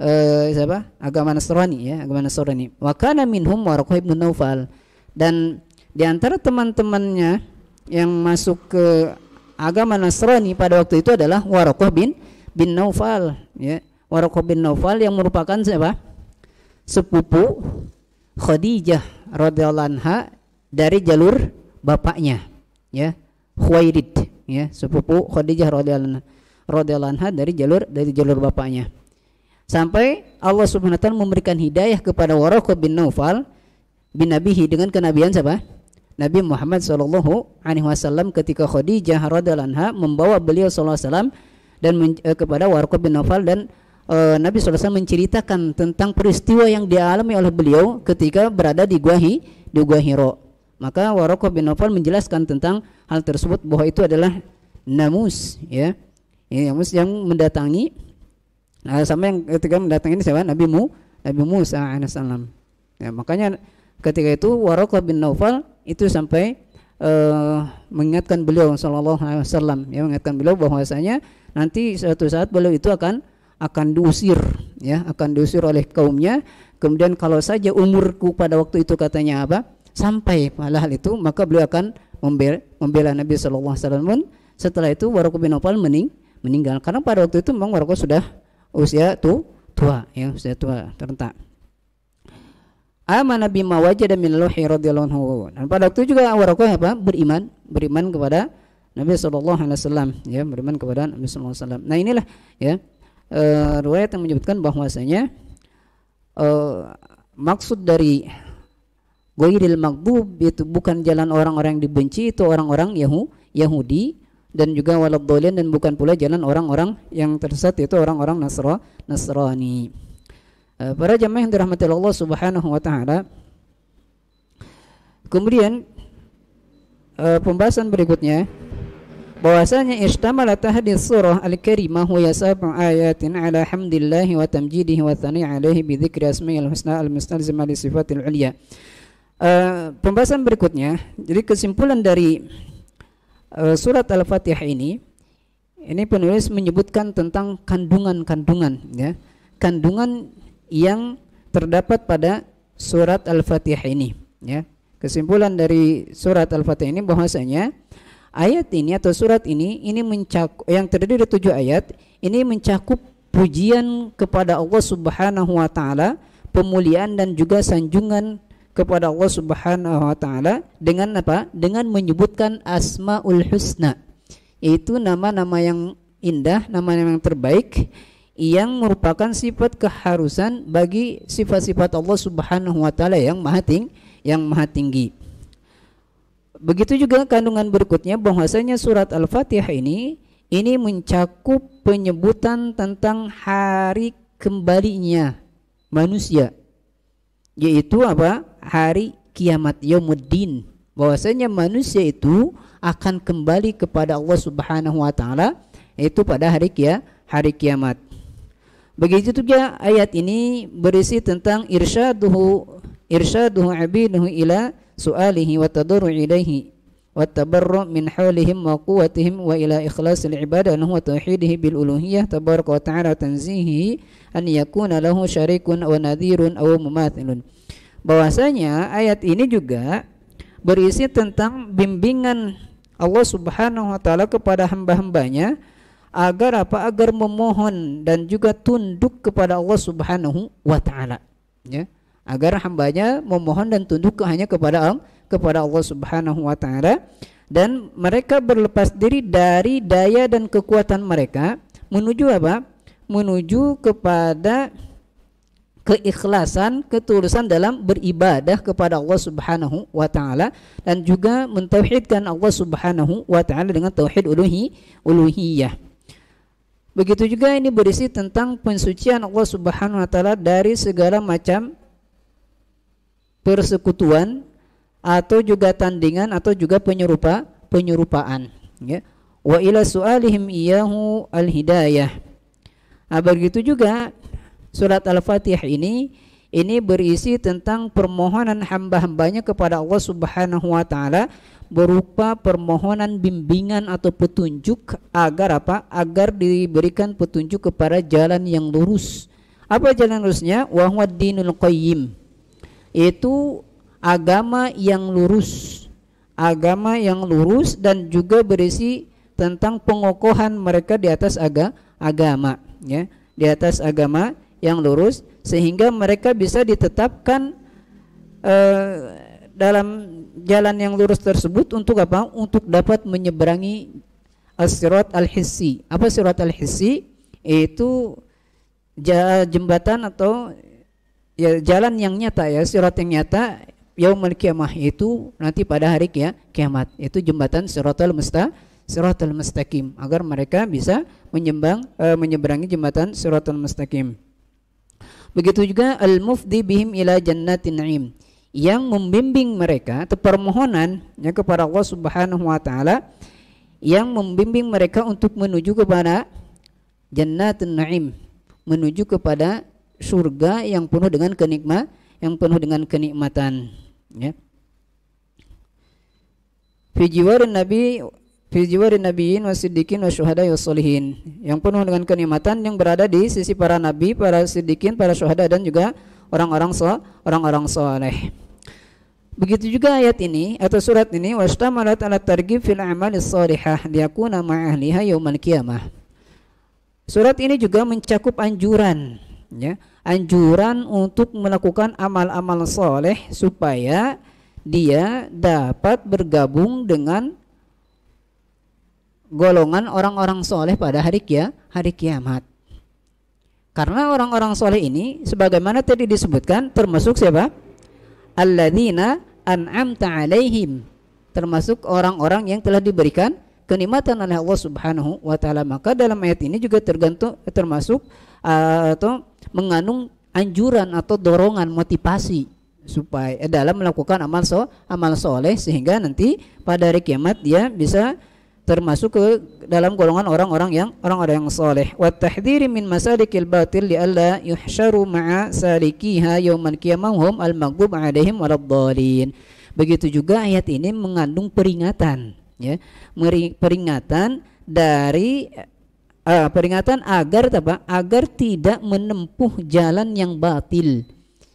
Speaker 2: eh, siapa agama Nasrani ya agama Nasrani wakana minhum Warqah ibnu Naufal dan di antara teman-temannya yang masuk ke agama Nasrani pada waktu itu adalah Warqah bin bin Naufal ya Warqah bin Naufal yang merupakan siapa sepupu Khadijah radhiyallahu dari jalur bapaknya ya Khairid, ya sepupu Khadijah radhiyallahu dari jalur dari jalur bapaknya sampai Allah Subhanahu wa taala memberikan hidayah kepada Waraqah bin Naufal bin Nabihi dengan kenabian siapa? Nabi Muhammad Shallallahu Alaihi Wasallam ketika Khadijah radhiallahu membawa beliau Shallallahu Wasallam dan eh, kepada Warqah bin Naufal dan uh, Nabi SAW menceritakan tentang peristiwa yang dialami oleh beliau ketika berada di gua hi, di gua Hiro. Maka Warokoh bin Nawfal menjelaskan tentang hal tersebut bahwa itu adalah namus, ya, ya namus yang mendatangi nah, sama yang ketika mendatangi ini siapa Nabi Mu Nabi Musa alaihissalam. Ya, makanya ketika itu Warokoh bin Nawfal itu sampai uh, mengingatkan beliau sallallahu alaihi wasallam ya mengingatkan beliau bahwasanya nanti suatu saat beliau itu akan akan diusir ya akan diusir oleh kaumnya kemudian kalau saja umurku pada waktu itu katanya apa sampai pada hal itu maka beliau akan membela, membela Nabi SAW Alaihi setelah itu Warqa bin Opal mening, meninggal karena pada waktu itu memang Warqa sudah usia tu, tua ya usia tua terentak Aman Nabi Mawajah dan Minalohi radhiyallahu anhu. Dan pada waktu itu juga Warqa apa? Beriman, beriman kepada Nabi SAW ya beriman kepada Nabi SAW. Nah inilah ya uh, riwayat yang menyebutkan bahwasanya uh, maksud dari Goiril Magbub itu bukan jalan orang-orang yang dibenci itu orang-orang Yahu, Yahudi dan juga waladhdallin dan bukan pula jalan orang-orang yang tersesat itu orang-orang Nasra, Nasrani. Uh, para jamaah yang dirahmati Allah Subhanahu wa taala. Kemudian uh, pembahasan berikutnya bahwasanya istimal tahdid surah al-karimah wa yasabu ayatin ala hamdillahi wa tamjidihi wa thani alaihi bi dzikri asmil husna al-mustalzima li sifatil ulia. Eh, pembahasan berikutnya, jadi kesimpulan dari uh, surat Al-Fatihah ini ini penulis menyebutkan tentang kandungan-kandungan ya, kandungan yang terdapat pada surat Al-Fatihah ini ya. Kesimpulan dari surat Al-Fatihah ini bahwasanya Ayat ini atau surat ini ini mencakup yang terdiri dari tujuh ayat ini mencakup pujian kepada Allah Subhanahu wa taala, pemuliaan dan juga sanjungan kepada Allah Subhanahu wa taala dengan apa? Dengan menyebutkan Asmaul Husna. Yaitu nama-nama yang indah, nama-nama yang terbaik yang merupakan sifat keharusan bagi sifat-sifat Allah Subhanahu wa taala yang maha tinggi yang maha tinggi. Begitu juga kandungan berikutnya bahwasanya surat Al-Fatihah ini ini mencakup penyebutan tentang hari kembalinya manusia yaitu apa? hari kiamat yaumuddin bahwasanya manusia itu akan kembali kepada Allah Subhanahu wa taala yaitu pada hari kia hari kiamat. Begitu juga ayat ini berisi tentang irsyaduhu irsyaduhu abinuhu ila su'alihi wa إليه ilaihi wa tabarru min وإلى wa العبادة wa ila ikhlasil ibadah lahu wa tauhidihi bil uluhiyah tabaraka wa ta'ala tanzihi an yakuna lahu syarikun wa nadhirun aw mumathilun bahwasanya ayat ini juga berisi tentang bimbingan Allah Subhanahu wa taala kepada hamba-hambanya agar apa agar memohon dan juga tunduk kepada Allah Subhanahu wa taala ya agar hambanya memohon dan tunduk hanya kepada Allah, kepada Allah Subhanahu wa taala dan mereka berlepas diri dari daya dan kekuatan mereka menuju apa? menuju kepada keikhlasan, ketulusan dalam beribadah kepada Allah Subhanahu wa taala dan juga mentauhidkan Allah Subhanahu wa taala dengan tauhid uluhi uluhiyah. Begitu juga ini berisi tentang pensucian Allah Subhanahu wa taala dari segala macam persekutuan atau juga tandingan atau juga penyerupa penyerupaan ya wa ila su'alihim iyahu al hidayah nah, begitu juga surat al fatihah ini ini berisi tentang permohonan hamba-hambanya kepada Allah Subhanahu wa taala berupa permohonan bimbingan atau petunjuk agar apa? Agar diberikan petunjuk kepada jalan yang lurus. Apa jalan lurusnya? Wa dinul qayyim yaitu agama yang lurus agama yang lurus dan juga berisi tentang pengokohan mereka di atas aga, agama ya di atas agama yang lurus sehingga mereka bisa ditetapkan uh, dalam jalan yang lurus tersebut untuk apa? Untuk dapat menyeberangi asirat al-hissi. Apa sirat al-hissi? Itu jembatan atau ya jalan yang nyata ya surat yang nyata yaumul kiamah itu nanti pada hari kia, kiamat itu jembatan siratal musta siratal mustaqim agar mereka bisa menyembang e, menyeberangi jembatan siratal mustaqim begitu juga al mufdi bihim ila jannatin na'im yang membimbing mereka atau permohonan ya kepada Allah Subhanahu wa taala yang membimbing mereka untuk menuju kepada jannatin na'im menuju kepada surga yang penuh dengan kenikmat yang penuh dengan kenikmatan ya fi jiwarin nabi fi jiwarin nabiyyin wasiddiqin wasyuhada wasolihin yang penuh dengan kenikmatan yang berada di sisi para nabi para siddiqin para syuhada dan juga orang-orang so orang-orang saleh. Begitu juga ayat ini atau surat ini wastamalat ala targhib fil amali shalihah liyakuna ma'ahliha yaumal qiyamah. Surat ini juga mencakup anjuran ya, anjuran untuk melakukan amal-amal soleh supaya dia dapat bergabung dengan golongan orang-orang soleh pada hari kia, hari kiamat. Karena orang-orang soleh ini sebagaimana tadi disebutkan termasuk siapa? Alladzina an'amta alaihim termasuk orang-orang yang telah diberikan kenikmatan oleh Allah Subhanahu wa taala. Maka dalam ayat ini juga tergantung termasuk uh, atau mengandung anjuran atau dorongan motivasi supaya eh, dalam melakukan amal so amal soleh sehingga nanti pada hari kiamat dia bisa termasuk ke dalam golongan orang-orang yang orang-orang yang soleh. Wa min masalikil batil li alla yuhsyaru ma'a salikiha yaumal qiyamah al maghdub 'alaihim waladdallin. Begitu juga ayat ini mengandung peringatan ya, peringatan dari uh, peringatan agar apa? Agar tidak menempuh jalan yang batil.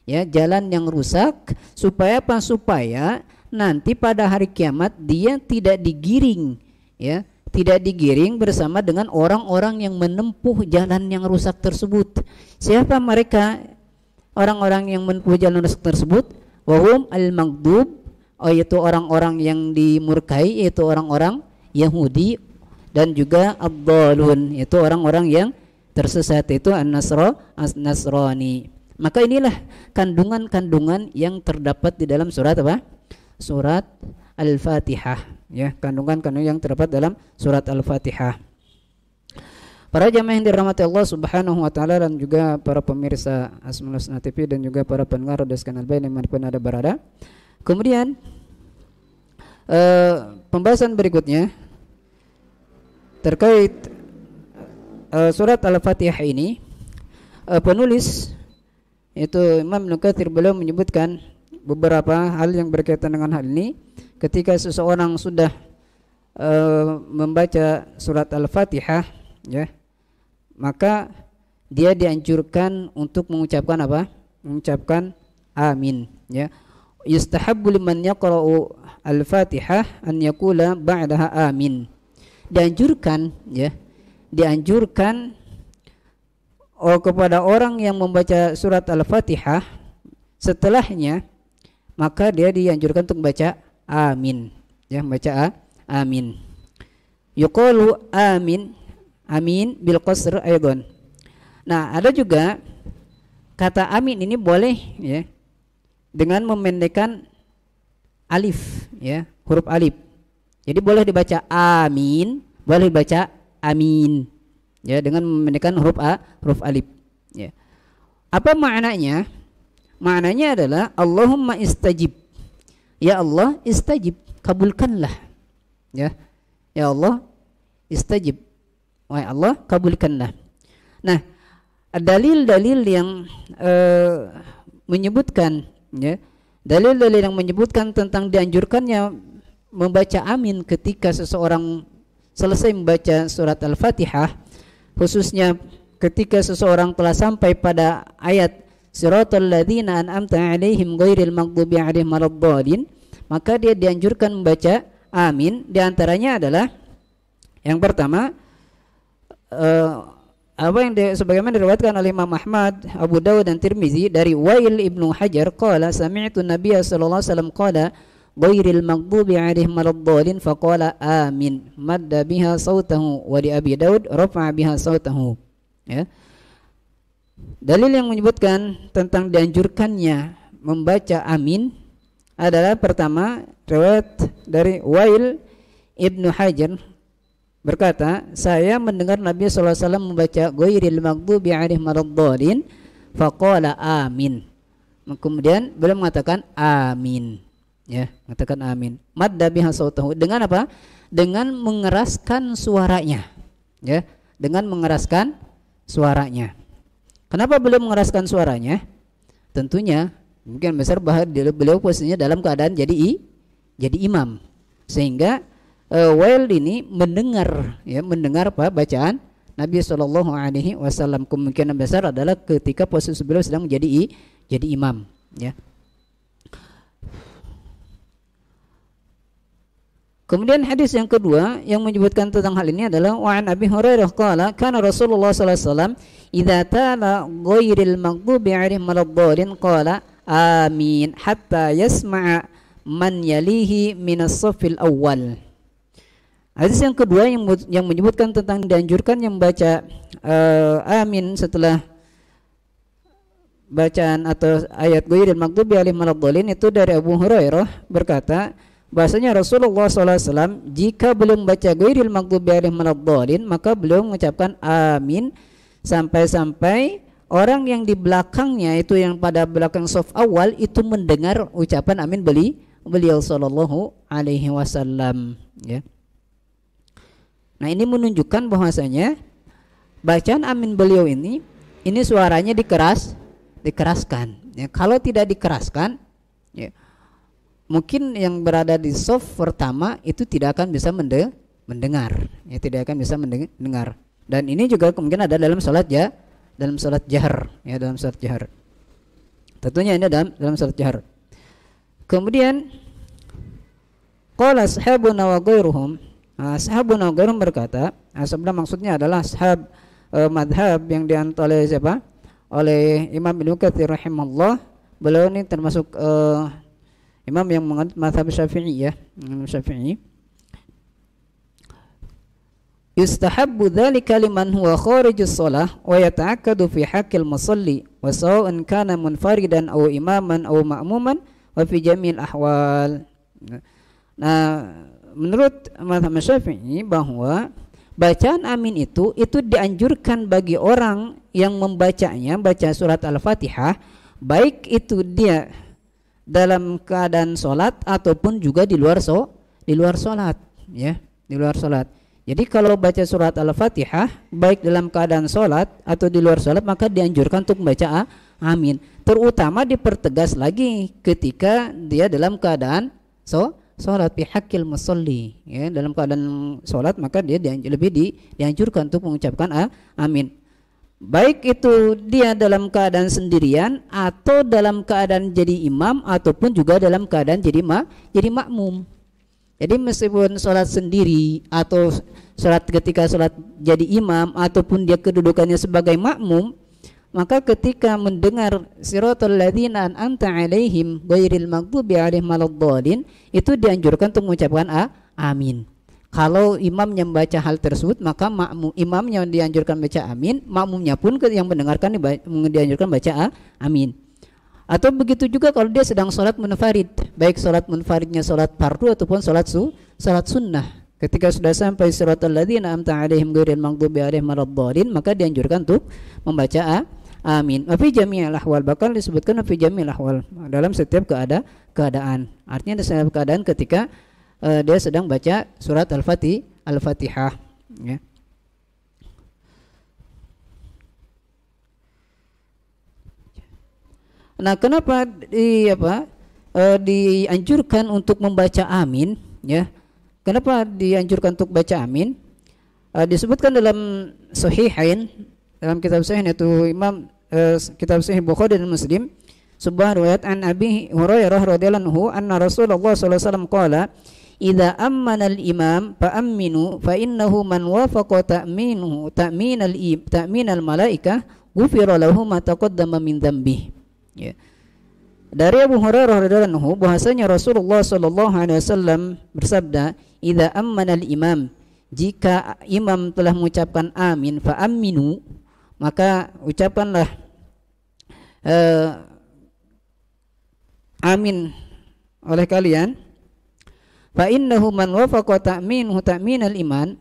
Speaker 2: Ya, jalan yang rusak supaya apa? Supaya nanti pada hari kiamat dia tidak digiring, ya, tidak digiring bersama dengan orang-orang yang menempuh jalan yang rusak tersebut. Siapa mereka? Orang-orang yang menempuh jalan rusak tersebut, wahum al-maghdub, oh, yaitu orang-orang yang dimurkai, yaitu orang-orang Yahudi dan juga abdalun itu orang-orang yang tersesat itu an nasro as-nasrani maka inilah kandungan-kandungan yang terdapat di dalam surat apa surat al-fatihah ya kandungan-kandungan yang terdapat dalam surat al-fatihah Para jamaah yang dirahmati Allah Subhanahu wa taala dan juga para pemirsa Asmaul Husna TV dan juga para pendengar Radio Kanal Bayi dimanapun ada berada. Kemudian uh, pembahasan berikutnya terkait uh, surat Al-Fatihah ini uh, penulis itu Imam Nukathir beliau menyebutkan beberapa hal yang berkaitan dengan hal ini ketika seseorang sudah uh, membaca surat Al-Fatihah ya maka dia dianjurkan untuk mengucapkan apa mengucapkan amin ya yustahabbu liman yaqra'u al-fatihah an yakula ba'daha amin dianjurkan ya dianjurkan oh, kepada orang yang membaca surat Al-Fatihah setelahnya maka dia dianjurkan untuk baca amin ya baca a, amin yuqalu amin amin bil qasr aidan nah ada juga kata amin ini boleh ya dengan memendekkan alif ya huruf alif jadi boleh dibaca amin, boleh dibaca amin. Ya, dengan memendekkan huruf a, huruf alif. Ya. Apa maknanya? Maknanya adalah Allahumma istajib. Ya Allah, istajib, kabulkanlah. Ya. Ya Allah, istajib. Wahai Allah, kabulkanlah. Nah, dalil-dalil yang uh, menyebutkan ya, dalil-dalil yang menyebutkan tentang dianjurkannya membaca amin ketika seseorang selesai membaca surat Al-Fatihah khususnya ketika seseorang telah sampai pada ayat siratal ladzina an'amta alaihim ghairil maghdubi alaihim waladdallin maka dia dianjurkan membaca amin di antaranya adalah yang pertama uh, apa yang di, sebagaimana diriwayatkan oleh Imam Ahmad, Abu Dawud dan Tirmizi dari Wail Ibnu Hajar qala sami'tu Nabiya sallallahu alaihi wasallam qala ghairil maghdubi alaihim waladdallin faqala amin madda biha sautahu wa li abi daud rafa biha sautahu ya dalil yang menyebutkan tentang dianjurkannya membaca amin adalah pertama riwayat dari Wail Ibnu Hajar berkata saya mendengar Nabi SAW membaca ghairil maghdubi alaihim waladdallin faqala amin kemudian beliau mengatakan amin ya mengatakan amin madda biha sautahu dengan apa dengan mengeraskan suaranya ya dengan mengeraskan suaranya kenapa beliau mengeraskan suaranya tentunya mungkin besar bahwa beliau posisinya dalam keadaan jadi i, jadi imam sehingga uh, Wail ini mendengar ya mendengar apa bacaan Nabi Shallallahu Alaihi Wasallam kemungkinan besar adalah ketika posisi beliau sedang menjadi i, jadi imam ya Kemudian hadis yang kedua yang menyebutkan tentang hal ini adalah wa an Abi Hurairah qala kana Rasulullah sallallahu alaihi wasallam idza tala ghairil maghdubi alaihim maladdallin qala amin hatta yasma'a man yalihi min as safil awal. Hadis yang kedua yang yang menyebutkan tentang dianjurkan yang membaca uh, eh, amin setelah bacaan atau ayat ghairil maghdubi alaihim maladdallin itu dari Abu Hurairah berkata bahasanya Rasulullah SAW jika belum baca gairil maghdubi alaihim waladhdallin maka belum mengucapkan amin sampai-sampai orang yang di belakangnya itu yang pada belakang soft awal itu mendengar ucapan amin beli beliau sallallahu alaihi wasallam ya. Nah, ini menunjukkan bahwasanya bacaan amin beliau ini ini suaranya dikeras dikeraskan ya. Kalau tidak dikeraskan ya mungkin yang berada di soft pertama itu tidak akan bisa mende mendengar ya tidak akan bisa mendengar dan ini juga kemungkinan ada dalam sholat ya dalam sholat jahar ya dalam sholat jahar tentunya ini dalam dalam sholat jahar kemudian qala ashabuna wa ghairuhum ah, ashabuna wa ghairuhum berkata ah, sebenarnya maksudnya adalah ashab uh, eh, madhab yang diantole oleh siapa oleh Imam Ibnu Katsir rahimahullah beliau ini termasuk uh, imam yang menganut mazhab Syafi'i ya, Imam Syafi'i. Yustahabbu dzalika liman huwa kharijus shalah wa yata'akkadu fi haqqil musalli wa sawa'an kana munfaridan aw imaman aw ma'muman wa fi jami'il ahwal. Nah, menurut mazhab Syafi'i bahwa bacaan amin itu itu dianjurkan bagi orang yang membacanya baca surat Al-Fatihah baik itu dia dalam keadaan sholat ataupun juga di luar so di luar sholat ya di luar sholat jadi kalau baca surat al-fatihah baik dalam keadaan sholat atau di luar sholat maka dianjurkan untuk membaca amin terutama dipertegas lagi ketika dia dalam keadaan so sholat pihakil musolli ya dalam keadaan sholat maka dia dianj- lebih di, dianjurkan untuk mengucapkan a amin baik itu dia dalam keadaan sendirian atau dalam keadaan jadi imam ataupun juga dalam keadaan jadi mak jadi makmum jadi meskipun sholat sendiri atau sholat ketika sholat jadi imam ataupun dia kedudukannya sebagai makmum maka ketika mendengar siratul ladzina anta alaihim ghairil maghdubi alaihim waladdallin itu dianjurkan untuk mengucapkan a, amin kalau imamnya membaca hal tersebut, maka makmum, imamnya dianjurkan baca amin, makmumnya pun yang mendengarkan dianjurkan baca amin. Atau begitu juga kalau dia sedang sholat munfarid, baik sholat munfaridnya sholat fardu ataupun sholat su, sholat sunnah. Ketika sudah sampai surat alladzina amta alaihim ghairil maghdubi alaihim waladhdallin, maka dianjurkan untuk membaca a amin. tapi fi jami'il ahwal bahkan disebutkan fi jami'il ahwal dalam setiap keada, keadaan. Artinya dalam setiap keadaan ketika uh, dia sedang baca surat Al-Fatih, Al-Fatihah ya. Nah, kenapa di apa uh, dianjurkan untuk membaca amin ya? Kenapa dianjurkan untuk baca amin? Uh, disebutkan dalam sahihain dalam kitab sahih yaitu Imam uh, kitab sahih Bukhari dan Muslim sebuah riwayat an Abi Hurairah radhiyallahu anhu anna Rasulullah sallallahu alaihi wasallam qala Ida amman al-imam fa amminu fa innahu man wafaqa ta'minuhu ta'minal al malaikah ghufira lahu ma taqaddama min dhanbi ya dari Abu Hurairah radhiyallahu bahasanya Rasulullah sallallahu alaihi wasallam bersabda idza amman al-imam jika imam telah mengucapkan amin fa aminu maka ucapanlah uh, eh, amin oleh kalian fa innahu man wafaqa ta'minhu ta'minal iman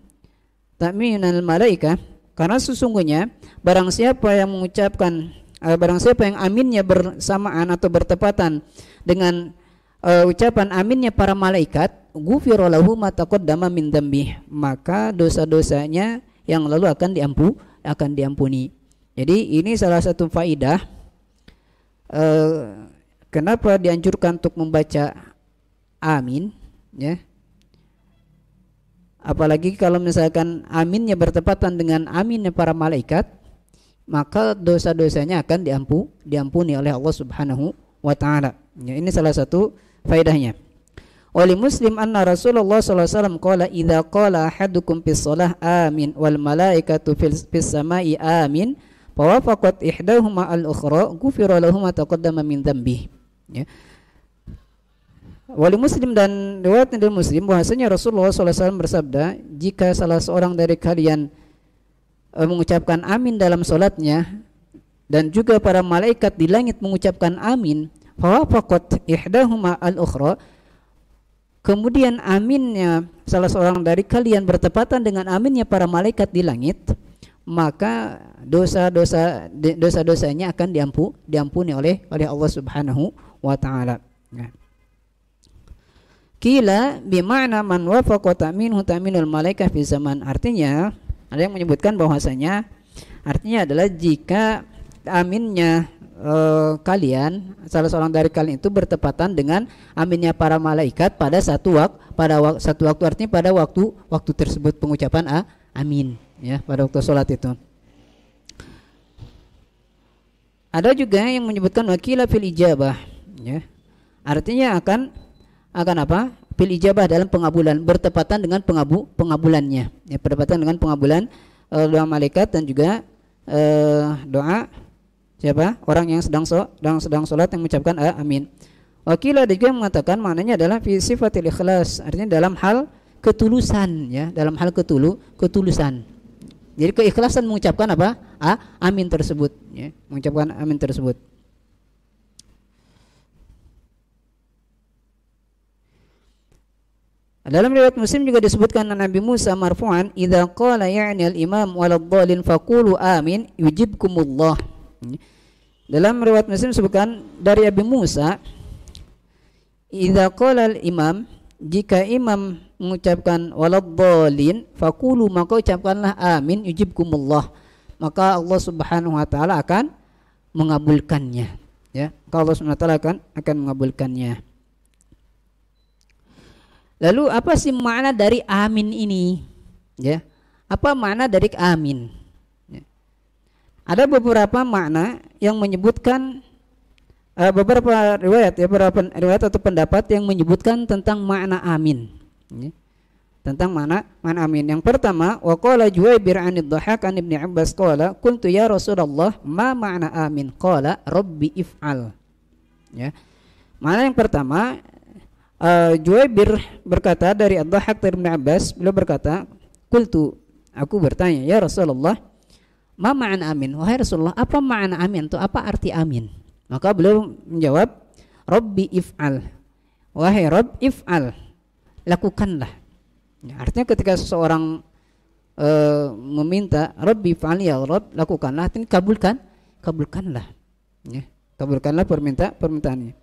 Speaker 2: ta'minal malaikah karena sesungguhnya barang siapa yang mengucapkan eh, barang siapa yang aminnya bersamaan atau bertepatan dengan uh, ucapan aminnya para malaikat ghufira lahu ma taqaddama min dambih maka dosa-dosanya yang lalu akan diampu akan diampuni jadi ini salah satu faidah uh, kenapa dianjurkan untuk membaca amin ya apalagi kalau misalkan aminnya bertepatan dengan aminnya para malaikat maka dosa-dosanya akan diampu diampuni oleh Allah Subhanahu wa taala ya, ini salah satu faedahnya Wali Muslim anna Rasulullah Sallallahu Alaihi Wasallam qala idza qala ahadukum fis shalah amin wal malaikatu fis samai amin wafaqat ihdahuma al ukhra ghufira lahum taqaddama min dhanbi ya Wali Muslim dan riwayat dari Muslim bahasanya Rasulullah SAW bersabda, jika salah seorang dari kalian e, mengucapkan amin dalam sholatnya dan juga para malaikat di langit mengucapkan amin, fawafakot ihdahuma al ukhra kemudian aminnya salah seorang dari kalian bertepatan dengan aminnya para malaikat di langit, maka dosa-dosa dosa-dosanya akan diampu diampuni oleh oleh Allah Subhanahu wa taala. Nah. Kila bimana man wafaqa taminhu taminul malaikah fi zaman. Artinya, ada yang menyebutkan bahwasanya artinya adalah jika aminnya e, kalian salah seorang dari kalian itu bertepatan dengan aminnya para malaikat pada satu waktu pada wak, satu waktu artinya pada waktu waktu tersebut pengucapan a amin ya pada waktu sholat itu. Ada juga yang menyebutkan wakila fil ijabah ya. Artinya akan akan apa? Pil ijabah dalam pengabulan bertepatan dengan pengabu pengabulannya. Ya, bertepatan dengan pengabulan uh, doa malaikat dan juga uh, doa siapa? Orang yang sedang so, sedang sedang salat yang mengucapkan ah, amin. ada juga mengatakan maknanya adalah fi sifatil ikhlas, artinya dalam hal ketulusan ya, dalam hal ketulu ketulusan. Jadi keikhlasan mengucapkan apa? Ah, amin tersebut ya, mengucapkan amin tersebut. Dalam riwayat Muslim juga disebutkan Nabi Musa marfu'an, "Idza qala ya'ni al-imam walad-dhalin faqulu amin yujibkumullah." Hmm. Dalam riwayat Muslim disebutkan dari Abi Musa, "Idza qala al-imam" jika imam mengucapkan walad-dhalin faqulu maka ucapkanlah amin yujibkumullah. Maka Allah Subhanahu wa taala akan mengabulkannya. Ya, Allah Subhanahu wa taala akan akan mengabulkannya. Lalu apa sih makna dari amin ini? Ya. Apa makna dari amin? Ya. Ada beberapa makna yang menyebutkan uh, beberapa riwayat ya beberapa riwayat atau pendapat yang menyebutkan tentang makna amin. Ya. Tentang makna makna amin. Yang pertama, waqala Juwaibir anid Dhahak an Ibnu Abbas qala kuntu ya Rasulullah ma makna amin? Qala rabbi if'al. Ya. Makna yang pertama uh, eh, Juwaibir berkata dari Ad-Dhahak dari Ibn Abbas beliau berkata kultu aku bertanya ya Rasulullah ma ma'an amin wahai Rasulullah apa ma'an amin itu apa arti amin maka beliau menjawab Rabbi if'al wahai Rabb if'al lakukanlah ya, artinya ketika seseorang uh, meminta Rabbi if'al ya Rabb lakukanlah artinya kabulkan kabulkanlah ya kabulkanlah permintaan permintaannya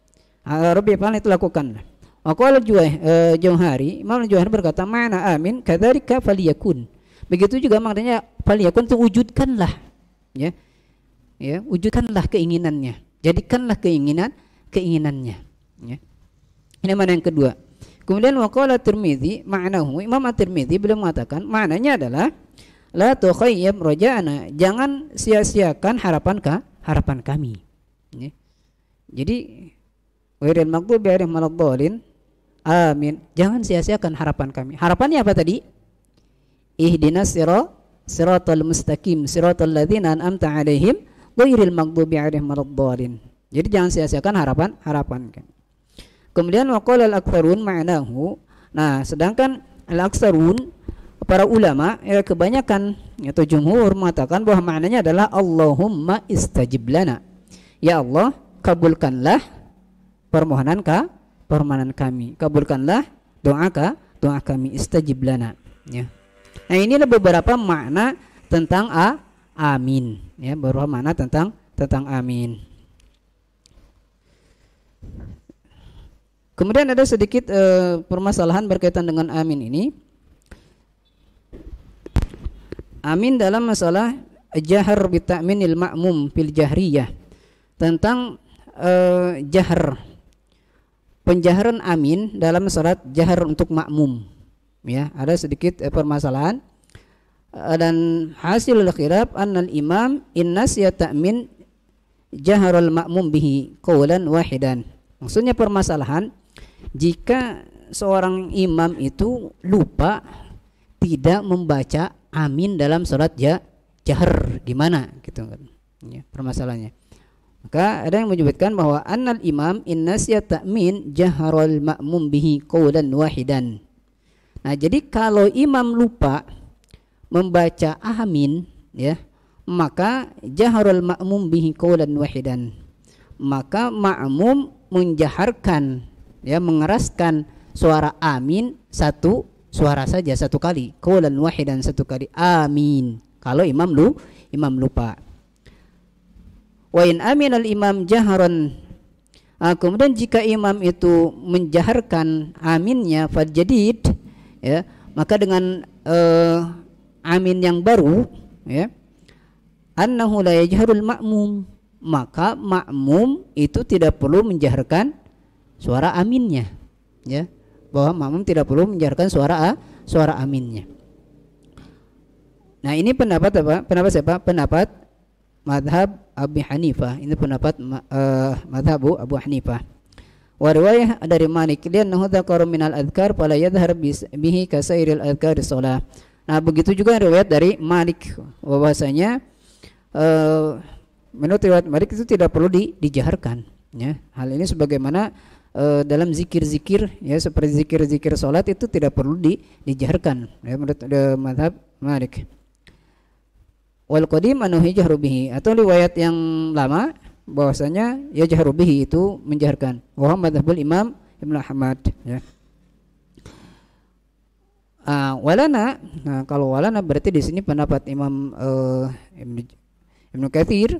Speaker 2: eh, Rabbi if'al itu lakukanlah Waqala Juwai eh, Jauhari, Imam Jauhari berkata, "Mana amin kadarika faliyakun." Begitu juga maknanya faliyakun itu wujudkanlah ya. Ya, wujudkanlah keinginannya. Jadikanlah keinginan keinginannya ya. Ini mana yang kedua. Kemudian waqala Tirmizi ma'nahu Imam At-Tirmizi beliau mengatakan maknanya adalah la tukhayyab roja'ana jangan sia-siakan harapan ka, harapan kami ya. Jadi Wairil maghdubi alaihim waladdallin Amin. Jangan sia-siakan harapan kami. Harapannya apa tadi? Ihdinas sirat siratal mustaqim siratal ladzina an'amta alaihim ghairil maghdubi alaihim waladdallin. Jadi jangan sia-siakan harapan harapan kami. Kemudian waqala al-aktsarun ma'nahu. Nah, sedangkan al-aktsarun para ulama ya kebanyakan yaitu jumhur mengatakan bahwa maknanya adalah Allahumma istajib lana. Ya Allah, kabulkanlah permohonan kami permohonan kami. Kabulkanlah doa ka, doa kami istajib lana. Ya. Nah, ini ada beberapa makna tentang a amin. Ya, beberapa makna tentang tentang amin. Kemudian ada sedikit uh, permasalahan berkaitan dengan amin ini. Amin dalam masalah jahar bitaminil ma'mum fil jahriyah tentang uh, eh, jahar penjaharan amin dalam salat jahar untuk makmum. Ya, ada sedikit eh, permasalahan eh, dan hasil lahiran annal imam innas ya ta'min jaharul makmum bihi qawlan wahidan maksudnya permasalahan jika seorang imam itu lupa tidak membaca amin dalam surat ya jahar gimana gitu kan ya, permasalahannya maka ada yang menyebutkan bahwa annal imam innasya ta'min jaharul ma'mum bihi qawlan wahidan. Nah, jadi kalau imam lupa membaca amin ya, maka jaharul ma'mum bihi qawlan wahidan. Maka ma'mum menjaharkan ya mengeraskan suara amin satu suara saja satu kali qawlan wahidan satu kali amin. Kalau imam lu imam lupa wa in aminal imam jaharon Nah, kemudian jika imam itu menjaharkan aminnya fajadid ya, maka dengan uh, amin yang baru ya annahu la yajharul ma'mum maka makmum itu tidak perlu menjaharkan suara aminnya ya bahwa makmum tidak perlu menjaharkan suara a, suara aminnya nah ini pendapat apa pendapat siapa pendapat madhab Abu Hanifah ini pendapat uh, eh, madhabu Abu Hanifah wa riwayah dari Malik liannahu dzakara minal adhkar fala yadhhar bihi kasairil adhkar shalah nah begitu juga riwayat dari Malik bahwasanya uh, menurut riwayat Malik itu tidak perlu di, dijaharkan ya hal ini sebagaimana uh, dalam zikir-zikir ya seperti zikir-zikir salat itu tidak perlu di, dijaharkan ya menurut madhab Malik wal qadim anu jahru bihi atau riwayat yang lama bahwasanya ya jahru bihi itu menjaharkan wa madzhabul imam Ibnu Ahmad ya Uh, walana, nah kalau walana berarti di sini pendapat Imam uh, eh, Ibnu Ibnu Katsir,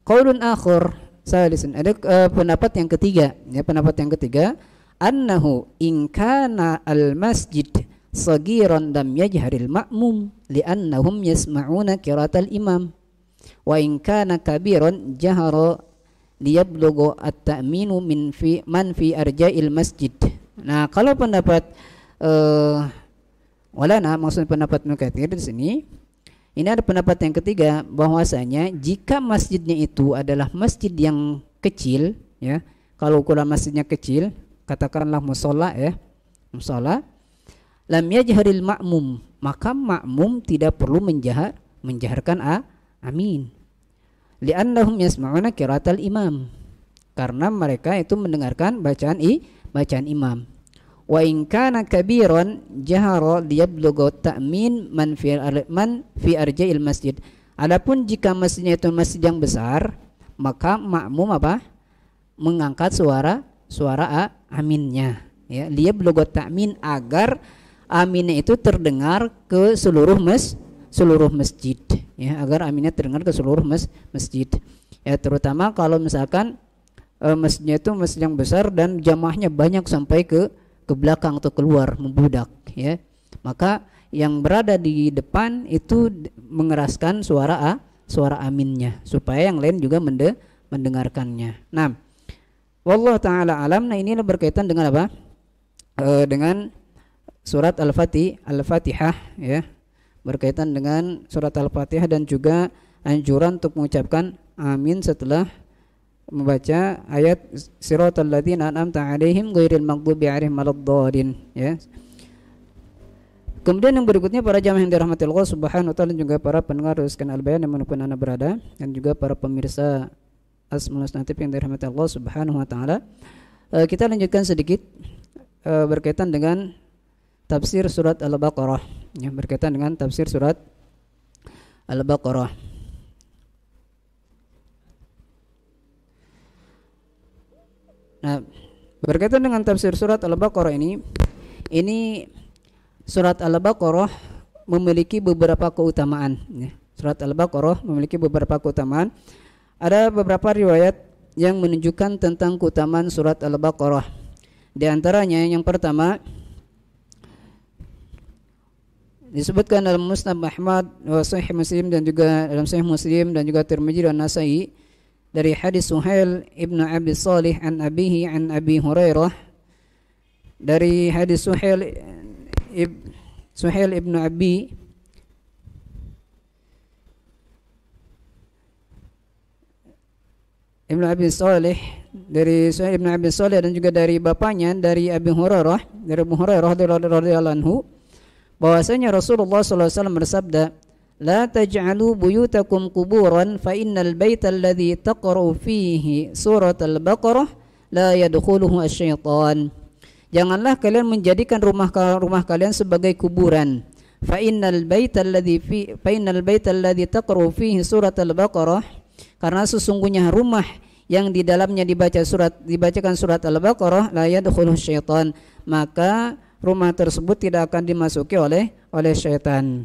Speaker 2: qaulun akhir salisun. Ada uh, pendapat yang ketiga, ya pendapat yang ketiga, annahu in kana al masjid sagiran dam yajharil ma'mum li'annahum yasma'una qiraatal imam wa in kana kabiran jahara liyablugu at-ta'minu min fi man fi arja'il masjid nah kalau pendapat uh, nah maksud pendapat Mukatir di sini ini ada pendapat yang ketiga bahwasanya jika masjidnya itu adalah masjid yang kecil ya kalau ukuran masjidnya kecil katakanlah musola ya musola lam yajharil ma'mum maka ma'mum tidak perlu menjahar menjaharkan a amin li'annahum yasma'una qiraatal imam karena mereka itu mendengarkan bacaan i bacaan imam wa in kana kabiran jahara liyablugha ta'min man fi man fi arja'il masjid adapun jika masjidnya itu masjid yang besar maka makmum apa mengangkat suara suara a aminnya ya liyablugha ta'min agar aminnya itu terdengar ke seluruh mes seluruh masjid ya agar aminnya terdengar ke seluruh mes, masjid ya terutama kalau misalkan e, masjidnya itu masjid yang besar dan jamahnya banyak sampai ke ke belakang atau keluar membudak ya maka yang berada di depan itu mengeraskan suara a suara aminnya supaya yang lain juga mende, mendengarkannya nah Wallah ta'ala alam nah ini berkaitan dengan apa e, dengan surat Al-Fatih, Al-Fatihah ya. Berkaitan dengan surat Al-Fatihah dan juga anjuran untuk mengucapkan amin setelah membaca ayat siratal ladzina an'amta alaihim ghairil maghdubi alaihim waladdallin ya. Kemudian yang berikutnya para jamaah yang dirahmati Allah Subhanahu wa taala juga para pendengar Ruskan Al-Bayan dimanapun Anda berada dan juga para pemirsa Asmaul Husna yang dirahmati Allah Subhanahu wa taala. Eh, kita lanjutkan sedikit eh, berkaitan dengan tafsir surat Al-Baqarah yang berkaitan dengan tafsir surat Al-Baqarah. Nah, berkaitan dengan tafsir surat Al-Baqarah ini, ini surat Al-Baqarah memiliki beberapa keutamaan. Ya. Surat Al-Baqarah memiliki beberapa keutamaan. Ada beberapa riwayat yang menunjukkan tentang keutamaan surat Al-Baqarah. Di antaranya yang pertama, disebutkan dalam Musnad Ahmad wa Sahih Muslim dan juga dalam Sahih Muslim dan juga Tirmizi dan Nasai dari hadis Suhail ibnu Abi Salih an abihi an Abi Hurairah dari hadis Suhail ibn Suhail ibnu Abi Ibnu Abi Salih dari Suhail ibnu Abi Salih dan juga dari bapaknya dari Abi Hurairah dari Abu Hurairah radhiyallahu anhu bahwasanya Rasulullah SAW bersabda لا تجعلوا بيوتكم قبورا فإن البيت الذي alladhi فيه سورة surat al-baqarah الشيطان syaitan janganlah kalian menjadikan rumah rumah kalian sebagai kuburan fa innal baita alladhi fi fa innal baita alladhi taqra'u fihi surat al-baqarah karena sesungguhnya rumah yang di dalamnya dibaca surat dibacakan surat al-baqarah la yadkhuluhu syaitan maka rumah tersebut tidak akan dimasuki oleh oleh setan.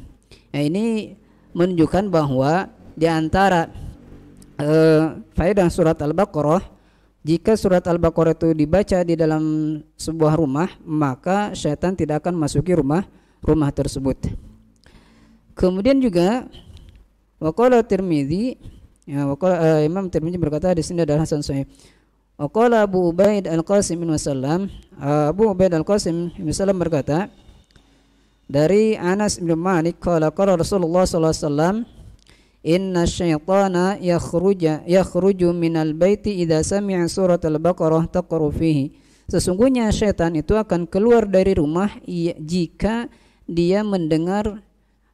Speaker 2: Nah, ini menunjukkan bahwa di antara uh, faedah surat Al-Baqarah jika surat Al-Baqarah itu dibaca di dalam sebuah rumah, maka setan tidak akan masuki rumah rumah tersebut. Kemudian juga waqala Tirmizi ya, waqala, uh, eh, Imam Tirmizi berkata di sini adalah hasan sahih. Waqala Abu Ubaid Al-Qasim bin Wasallam uh, Abu Ubaid Al-Qasim bin Wasallam berkata dari Anas bin Malik qala qala Rasulullah sallallahu alaihi wasallam inna syaitana yakhruja yakhruju minal baiti ida sami'a surat al-baqarah taqru fihi sesungguhnya syaitan itu akan keluar dari rumah jika dia mendengar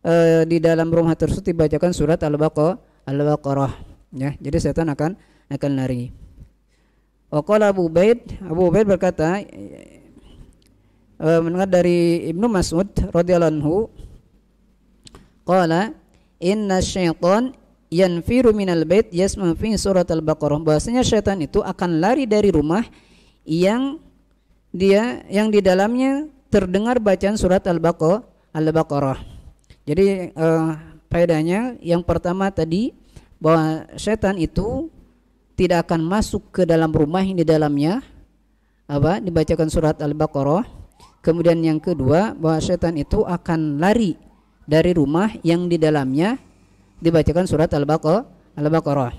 Speaker 2: uh, di dalam rumah tersebut dibacakan surat al-baqarah al-baqarah ya jadi setan akan akan lari Waqala Abu Ubaid, Abu Ubaid berkata uh, mendengar dari Ibnu Mas'ud radhiyallahu anhu qala inna syaitan yanfiru minal bait yasma fi surat al-baqarah bahwasanya syaitan itu akan lari dari rumah yang dia yang di dalamnya terdengar bacaan surat al-baqarah al jadi uh, faedahnya yang pertama tadi bahwa setan itu tidak akan masuk ke dalam rumah yang di dalamnya apa dibacakan surat Al-Baqarah. Kemudian yang kedua bahwa setan itu akan lari dari rumah yang di dalamnya dibacakan surat Al-Baqarah. Al-Baqarah.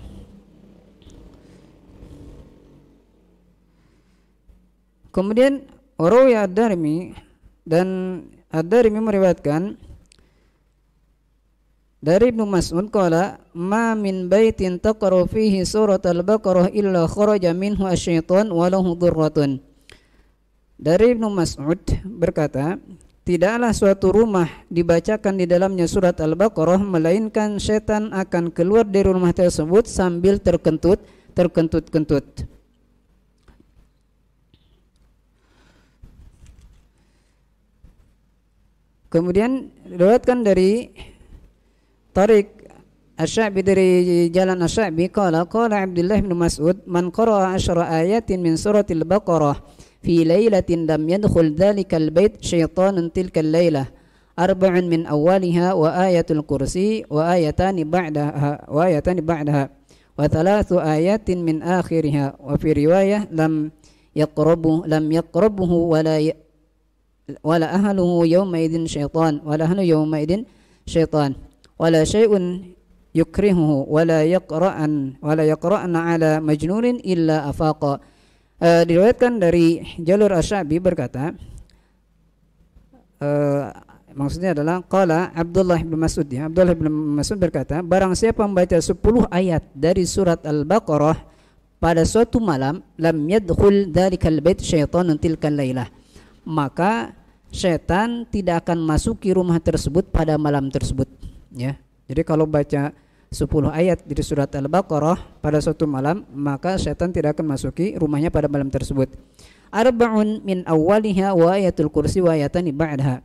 Speaker 2: Kemudian Rawi ad dan ad yang meriwayatkan dari Ibnu Mas'ud qala ma min baitin taqra fihi surat al-Baqarah illa kharaja minhu asy wa lahu dhurratun. Dari Ibnu Mas'ud berkata, tidaklah suatu rumah dibacakan di dalamnya surat Al-Baqarah melainkan setan akan keluar dari rumah tersebut sambil terkentut, terkentut-kentut. Kemudian diriwayatkan dari طريق الشعبي dari jalan الشعبي قال قال عبد الله بن مسعود من قرأ عشر آيات من سورة البقرة في ليلة لم يدخل ذلك البيت شيطان تلك الليلة أربع من أولها وآية الكرسي وآيتان بعدها وآيتان بعدها وثلاث آيات من آخرها وفي رواية لم يقربه لم يقربه ولا ي ولا أهله يومئذ شيطان ولا أهله يومئذ شيطان ولا شيء يكرهه ولا يقرأ ولا yaqra'na على مجنون إلا أفاق uh, diriwayatkan dari jalur Asyabi berkata uh, maksudnya adalah qala Abdullah bin Mas'ud ya Abdullah bin Mas'ud berkata barang siapa membaca 10 ayat dari surat Al-Baqarah pada suatu malam lam yadkhul dzalikal bait syaitanun tilkal lailah maka setan tidak akan masuki rumah tersebut pada malam tersebut ya. Jadi kalau baca 10 ayat dari surat Al-Baqarah pada suatu malam, maka setan tidak akan masuki rumahnya pada malam tersebut. Arba'un min awwaliha wa ayatul kursi wa ayatani ba'daha.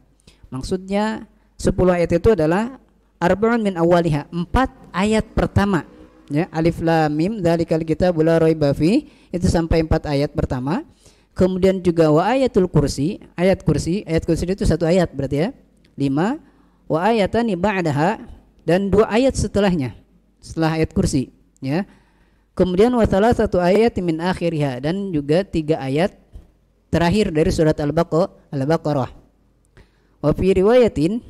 Speaker 2: Maksudnya 10 ayat itu adalah arba'un min awwaliha, 4 ayat pertama. Ya, alif lam mim dzalikal kitabul la raiba fi itu sampai 4 ayat pertama. Kemudian juga wa ayatul kursi, ayat kursi, ayat kursi itu satu ayat berarti ya. 5 wa ayatani ba'daha dan dua ayat setelahnya setelah ayat kursi ya kemudian wa satu ayat min akhiriha dan juga tiga ayat terakhir dari surat al-baqarah wa fi riwayatin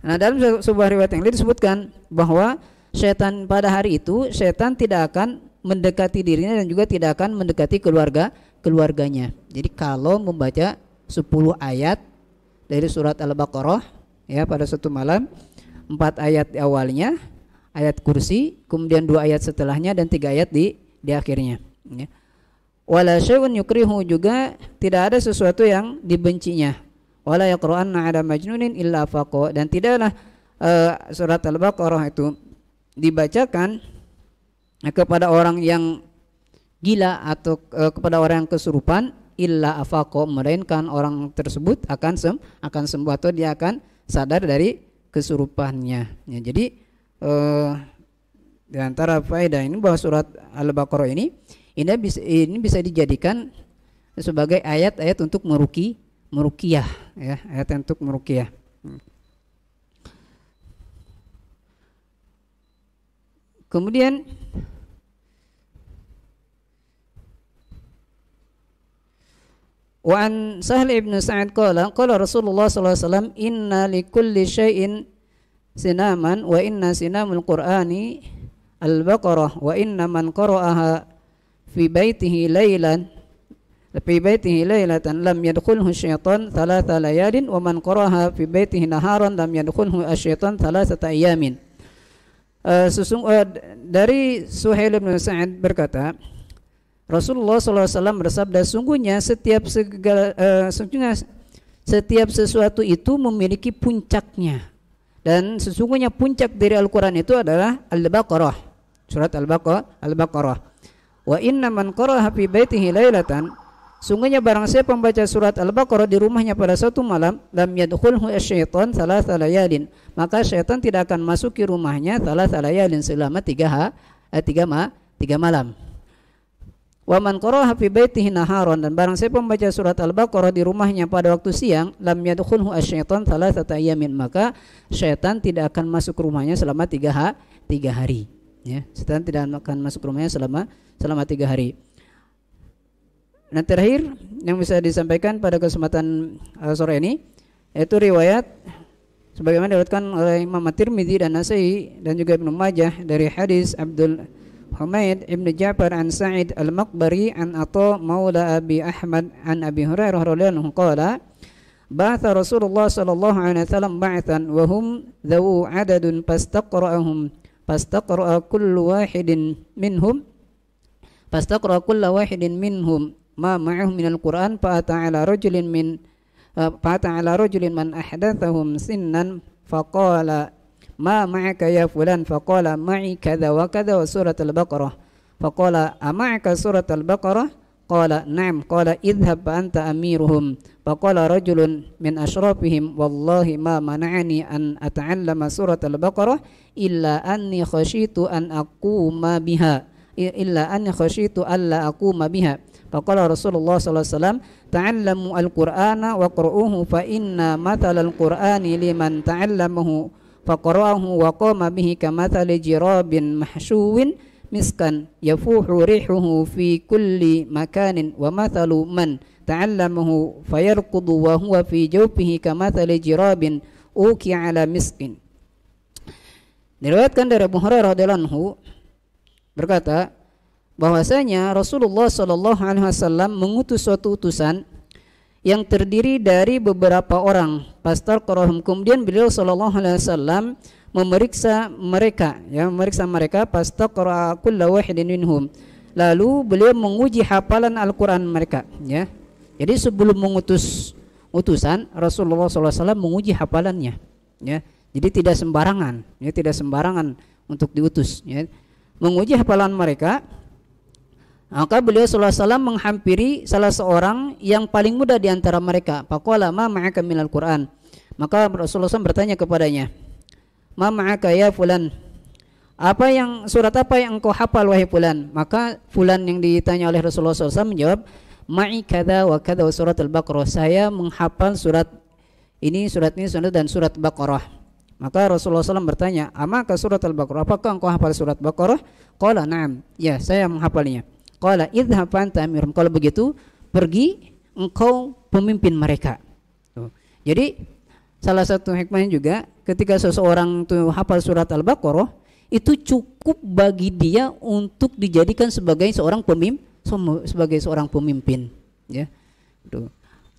Speaker 2: nah dalam sebuah riwayat yang lain disebutkan bahwa setan pada hari itu setan tidak akan mendekati dirinya dan juga tidak akan mendekati keluarga keluarganya jadi kalau membaca 10 ayat dari surat al-baqarah ya pada suatu malam empat ayat di awalnya ayat kursi kemudian dua ayat setelahnya dan tiga ayat di di akhirnya ya. wala syai'un yukrihu juga tidak ada sesuatu yang dibencinya wala yaqra'anna ada majnunin illa faqo dan tidaklah uh, surat al-baqarah itu dibacakan kepada orang yang gila atau uh, kepada orang yang kesurupan illa afaqo melainkan orang tersebut akan sem akan sembuh atau dia akan sadar dari kesurupannya. Ya, jadi eh, di antara faedah ini bahwa surat Al-Baqarah ini ini bisa ini bisa dijadikan sebagai ayat-ayat untuk meruki merukiah ya, ayat untuk merukiah. Hmm. Kemudian وعن سهل بن سعد قال قال رسول الله صلى الله عليه وسلم إن لكل شيء سناما وإن سنام القرآن البقرة وإن من قرأها في بيته ليلا في بيته ليلة لم يدخله الشيطان ثلاث ليال ومن قرأها في بيته نهارا لم يدخله الشيطان ثلاثة أيام uh, dari Suhail bin Sa'ad berkata Rasulullah SAW bersabda, sungguhnya setiap segala, uh, sungguhnya setiap sesuatu itu memiliki puncaknya. Dan sesungguhnya puncak dari Al-Quran itu adalah Al-Baqarah. Surat Al-Baqarah. Al-Baqarah. Wa inna man qaraha fi baitihi lailatan Sungguhnya barang siapa membaca surat Al-Baqarah di rumahnya pada satu malam, lam yadkhulhu asyaitan salah layalin Maka syaitan tidak akan masuki rumahnya salah layalin selama tiga, ha, eh, tiga, ma, tiga malam. Wa man qara'aha fi baitihi naharon dan barang siapa membaca surat Al-Baqarah di rumahnya pada waktu siang, lam yadkhulhu asy salah thalathata ayamin, maka syaitan tidak akan masuk rumahnya selama tiga, ha, tiga hari. Ya, setan tidak akan masuk rumahnya selama selama tiga hari. Nah terakhir yang bisa disampaikan pada kesempatan uh, sore ini yaitu riwayat sebagaimana diriwayatkan oleh Imam At-Tirmidzi dan Nasai dan juga Ibnu Majah dari hadis Abdul Humaid ibn Ja'far an Sa'id al-Maqbari an Atha maula Abi Ahmad an Abi Hurairah radhiyallahu anhu qala Ba'atha Rasulullah sallallahu alaihi wasallam ba'athan wa hum dhawu adadun fastaqra'uhum fastaqra'a kullu wahidin minhum fastaqra'a kullu wahidin minhum ma ma'ahu al Qur'an fa ta'ala rajulin min fa ta'ala rajulin man ahdathahum sinnan faqala ما معك يا فلان فقال معي كذا وكذا وسورة البقرة فقال أمعك سورة البقرة قال نعم قال اذهب فأنت أميرهم فقال رجل من أشرافهم والله ما منعني أن أتعلم سورة البقرة إلا أني خشيت أن أقوم بها إلا أني خشيت ألا أقوم بها فقال رسول الله صلى الله عليه وسلم تعلموا القرآن واقرؤوه فإن مثل القرآن لمن تعلمه faqarahu wa qama bihi kamathali jirabin mahshuwin miskan yafuhu rihuhu fi kulli makanin wa mathalu man ta'allamahu fayarqudu wa huwa fi jawfihi kamathali jirabin uki ala miskin diriwayatkan dari Abu Hurairah radhiyallahu berkata bahwasanya Rasulullah Shallallahu alaihi wasallam mengutus suatu utusan yang terdiri dari beberapa orang. Pastor Korohum kemudian beliau Sallallahu Alaihi Wasallam memeriksa mereka, ya memeriksa mereka. Pastor korakul wahidin minhum. Lalu beliau menguji hafalan Al-Quran mereka, ya. Jadi sebelum mengutus utusan Rasulullah SAW menguji hafalannya, ya. Jadi tidak sembarangan, ya tidak sembarangan untuk diutus, ya. Menguji hafalan mereka, maka beliau SAW menghampiri salah seorang yang paling muda di antara mereka. Faqala ma ma'aka al Qur'an. Maka Rasulullah SAW bertanya kepadanya, Ma ma'aka ya fulan. Apa yang surat apa yang engkau hafal wahai fulan? Maka fulan yang ditanya oleh Rasulullah SAW menjawab, Ma'i kada wa kada surat al-Baqarah. Saya menghafal surat ini, surat ini, surat dan surat Baqarah. Maka Rasulullah SAW bertanya, Amaka surat Al-Baqarah? Apakah engkau hafal surat Baqarah? Qala na'am. Ya, saya menghafalnya. Qala idhhab anta amirum. Kalau begitu, pergi engkau pemimpin mereka. Jadi salah satu hikmahnya juga ketika seseorang tuh hafal surat Al-Baqarah itu cukup bagi dia untuk dijadikan sebagai seorang pemimpin sebagai seorang pemimpin ya. Tuh.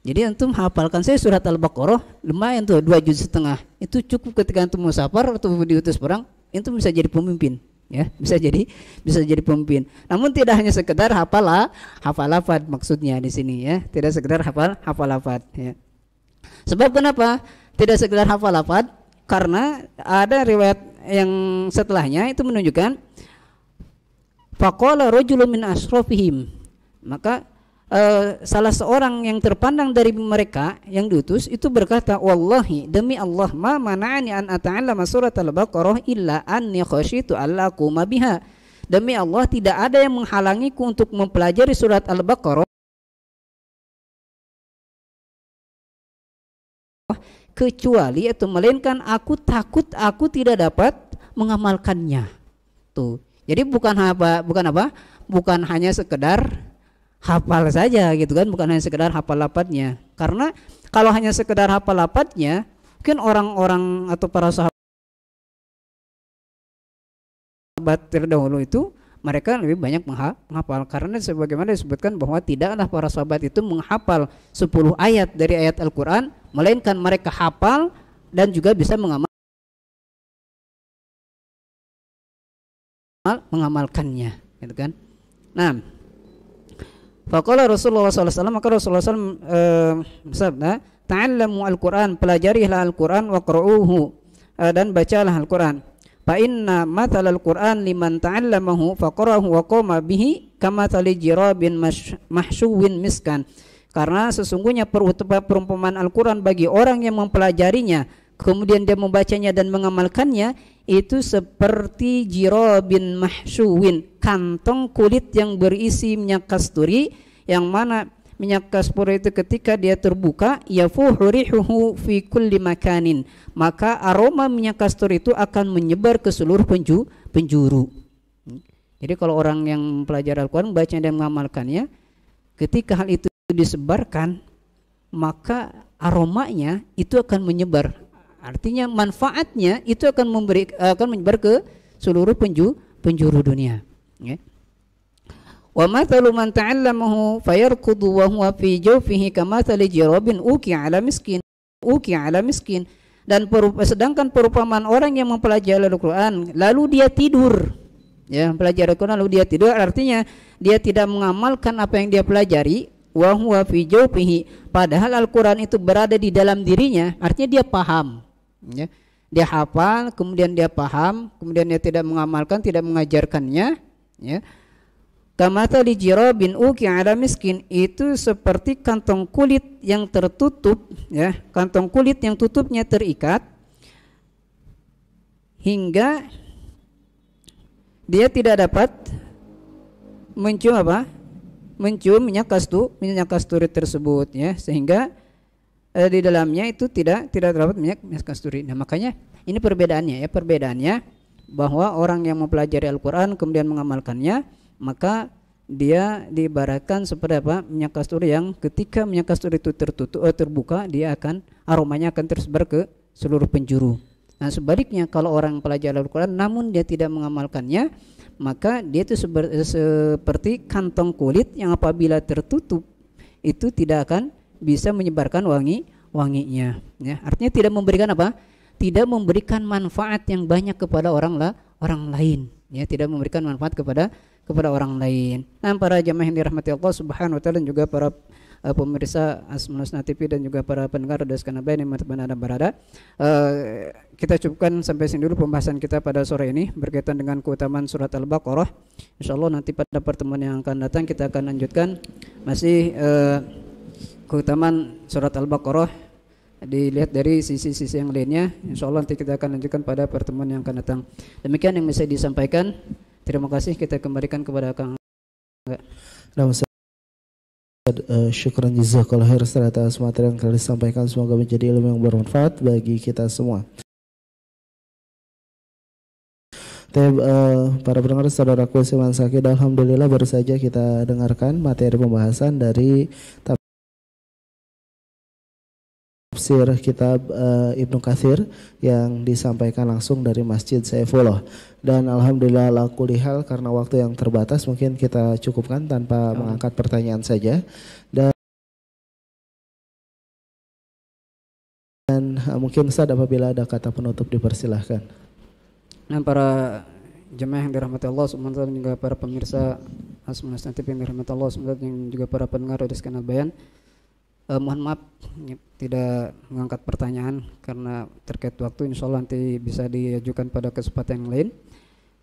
Speaker 2: Jadi antum hafalkan saya surat Al-Baqarah lumayan tuh dua juz setengah. Itu cukup ketika antum musafar atau diutus perang, itu bisa jadi pemimpin ya bisa jadi bisa jadi pemimpin namun tidak hanya sekedar hafal hafal lafad maksudnya di sini ya tidak sekedar hafal hafal lafad ya sebab kenapa tidak sekedar hafal lafad karena ada riwayat yang setelahnya itu menunjukkan faqala rajulun min asrofihim maka uh, salah seorang yang terpandang dari mereka yang diutus itu berkata wallahi demi Allah ma mana'ani an ata'allama surat al-baqarah illa anni khasyitu allakuma biha demi Allah tidak ada yang menghalangiku untuk mempelajari surat al-baqarah kecuali atau melainkan aku takut aku tidak dapat mengamalkannya tuh jadi bukan apa bukan apa bukan hanya sekedar hafal saja gitu kan bukan hanya sekedar hafal lapatnya karena kalau hanya sekedar hafal lapatnya mungkin orang-orang atau para sahabat terdahulu itu mereka lebih banyak menghafal karena sebagaimana disebutkan bahwa tidaklah para sahabat itu menghafal 10 ayat dari ayat Al-Qur'an melainkan mereka hafal dan juga bisa mengamalkannya gitu kan. Nah, Fakola Rasulullah SAW maka Rasulullah SAW bersabda, eh, sabda ta'allamu al-Qur'an pelajarilah al-Qur'an wa qra'uhu eh, dan bacalah al-Qur'an fa inna mathal al-Qur'an liman ta'allamahu fa wa qama bihi kama tali jirabin mahsyuwin miskan karena sesungguhnya perumpamaan Al-Qur'an bagi orang yang mempelajarinya kemudian dia membacanya dan mengamalkannya itu seperti Jiro bin mahsuwin kantong kulit yang berisi minyak kasturi yang mana minyak kasturi itu ketika dia terbuka yafuhurihuhu fi kulli makanin maka aroma minyak kasturi itu akan menyebar ke seluruh penju, penjuru jadi kalau orang yang pelajar Al-Quran baca dan mengamalkannya ketika hal itu disebarkan maka aromanya itu akan menyebar Artinya manfaatnya itu akan memberi akan menyebar ke seluruh penju, penjuru dunia. Ya. Wa mathalu man ta'allamahu fayarkudu wa huwa fi jawfihi kamathali jirabin uki ala miskin uki ala miskin dan perupa, sedangkan perumpamaan orang yang mempelajari Al-Qur'an lalu dia tidur ya mempelajari Al-Qur'an lalu dia tidur artinya dia tidak mengamalkan apa yang dia pelajari wa huwa fi jawfihi padahal Al-Qur'an itu berada di dalam dirinya artinya dia paham ya. dia hafal kemudian dia paham kemudian dia tidak mengamalkan tidak mengajarkannya ya Kamata Jiro bin uki ada miskin itu seperti kantong kulit yang tertutup ya, kantong kulit yang tutupnya terikat hingga dia tidak dapat mencium apa? mencium minyak kastu minyak kasturi tersebut ya sehingga eh, di dalamnya itu tidak tidak terdapat minyak minyak kasturi. Nah, makanya ini perbedaannya ya, perbedaannya bahwa orang yang mempelajari Al-Qur'an kemudian mengamalkannya, maka dia diibaratkan seperti apa? minyak kasturi yang ketika minyak kasturi itu tertutup eh, terbuka, dia akan aromanya akan tersebar ke seluruh penjuru. Nah, sebaliknya kalau orang pelajari Al-Qur'an namun dia tidak mengamalkannya, maka dia itu seperti kantong kulit yang apabila tertutup itu tidak akan bisa menyebarkan wangi wanginya ya artinya tidak memberikan apa tidak memberikan manfaat yang banyak kepada orang la, orang lain ya tidak memberikan manfaat kepada kepada orang lain nah para jamaah yang dirahmati Allah subhanahu wa taala dan juga para uh, pemirsa Asmunasna TV dan juga para pendengar Radio Skanabai yang mana ada berada. Uh, eh, kita cukupkan sampai sini dulu pembahasan kita pada sore ini berkaitan dengan keutamaan surat Al-Baqarah. Insya Allah nanti pada pertemuan yang akan datang kita akan lanjutkan masih uh, keutamaan surat Al-Baqarah dilihat dari sisi-sisi yang lainnya. Insya Allah nanti kita akan lanjutkan pada pertemuan yang akan datang. Demikian yang bisa disampaikan. Terima kasih kita kembalikan kepada Kang. Enggak.
Speaker 1: Uh, eh, syukuran jazakallah khair atas materi yang telah disampaikan semoga menjadi ilmu yang bermanfaat bagi kita semua. Teb, eh, para pendengar saudaraku Siman Sakit, alhamdulillah baru saja kita dengarkan materi pembahasan dari tafsir kitab uh, Ibnu Kathir yang disampaikan langsung dari Masjid Saifullah. Dan alhamdulillah laku lihal karena waktu yang terbatas mungkin kita cukupkan tanpa ya. mengangkat pertanyaan saja. Dan eh, mungkin Ustaz apabila ada kata penutup dipersilahkan.
Speaker 2: Dan para jemaah yang dirahmati Allah SWT juga para pemirsa Asmanus Natif yang dirahmati Allah SWT dan juga para pendengar dari kanal Bayan. Uh, mohon maaf tidak mengangkat pertanyaan karena terkait waktu insya Allah nanti bisa diajukan pada kesempatan yang lain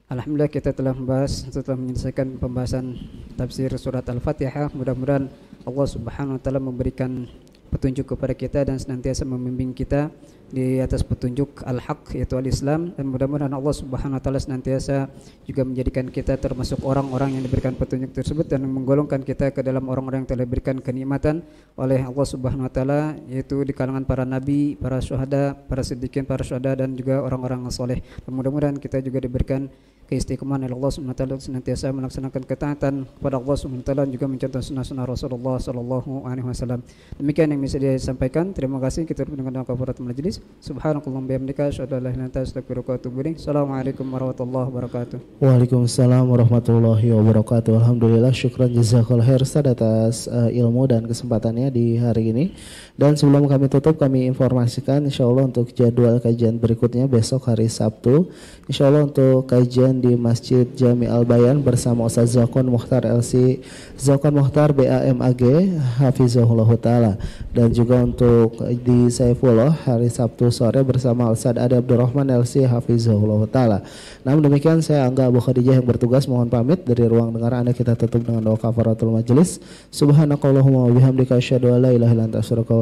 Speaker 2: Alhamdulillah kita telah membahas telah menyelesaikan pembahasan tafsir surat Al-Fatihah mudah-mudahan Allah subhanahu wa ta'ala memberikan petunjuk kepada kita dan senantiasa membimbing kita di atas petunjuk al-haq yaitu al-Islam dan mudah-mudahan Allah Subhanahu wa taala senantiasa juga menjadikan kita termasuk orang-orang yang diberikan petunjuk tersebut dan menggolongkan kita ke dalam orang-orang yang telah diberikan kenikmatan oleh Allah Subhanahu wa taala yaitu di kalangan para nabi, para syuhada, para siddiqin, para syuhada dan juga orang-orang soleh Mudah-mudahan kita juga diberikan keistiqomahan dari Allah Subhanahu wa taala senantiasa melaksanakan ketaatan kepada Allah Subhanahu wa taala juga mencontoh sunnah-sunnah Rasulullah sallallahu alaihi wasallam. Demikian yang bisa saya sampaikan. Terima kasih kita dengan doa kafaratul majelis. Subhanakallahumma bihamdika asyhadu an la ilaha illa anta astaghfiruka Assalamualaikum warahmatullahi wabarakatuh.
Speaker 1: Waalaikumsalam warahmatullahi wabarakatuh. Alhamdulillah syukran jazakallahu khair atas uh, ilmu dan kesempatannya di hari ini. Dan sebelum kami tutup kami informasikan insya Allah untuk jadwal kajian berikutnya besok hari Sabtu. Insya Allah untuk kajian di Masjid Jami Al Bayan bersama Ustaz Zakon Muhtar LC Zakon Muhtar BAMAG Hafizahullah Ta'ala dan juga untuk di Saifullah hari Sabtu sore bersama Ustaz Adi Abdurrahman LC Hafizahullah Ta'ala. Namun demikian saya Angga Abu Khadijah yang bertugas mohon pamit dari ruang dengar Anda kita tutup dengan doa kafaratul majelis. Subhanakallahumma wa asyadu ala an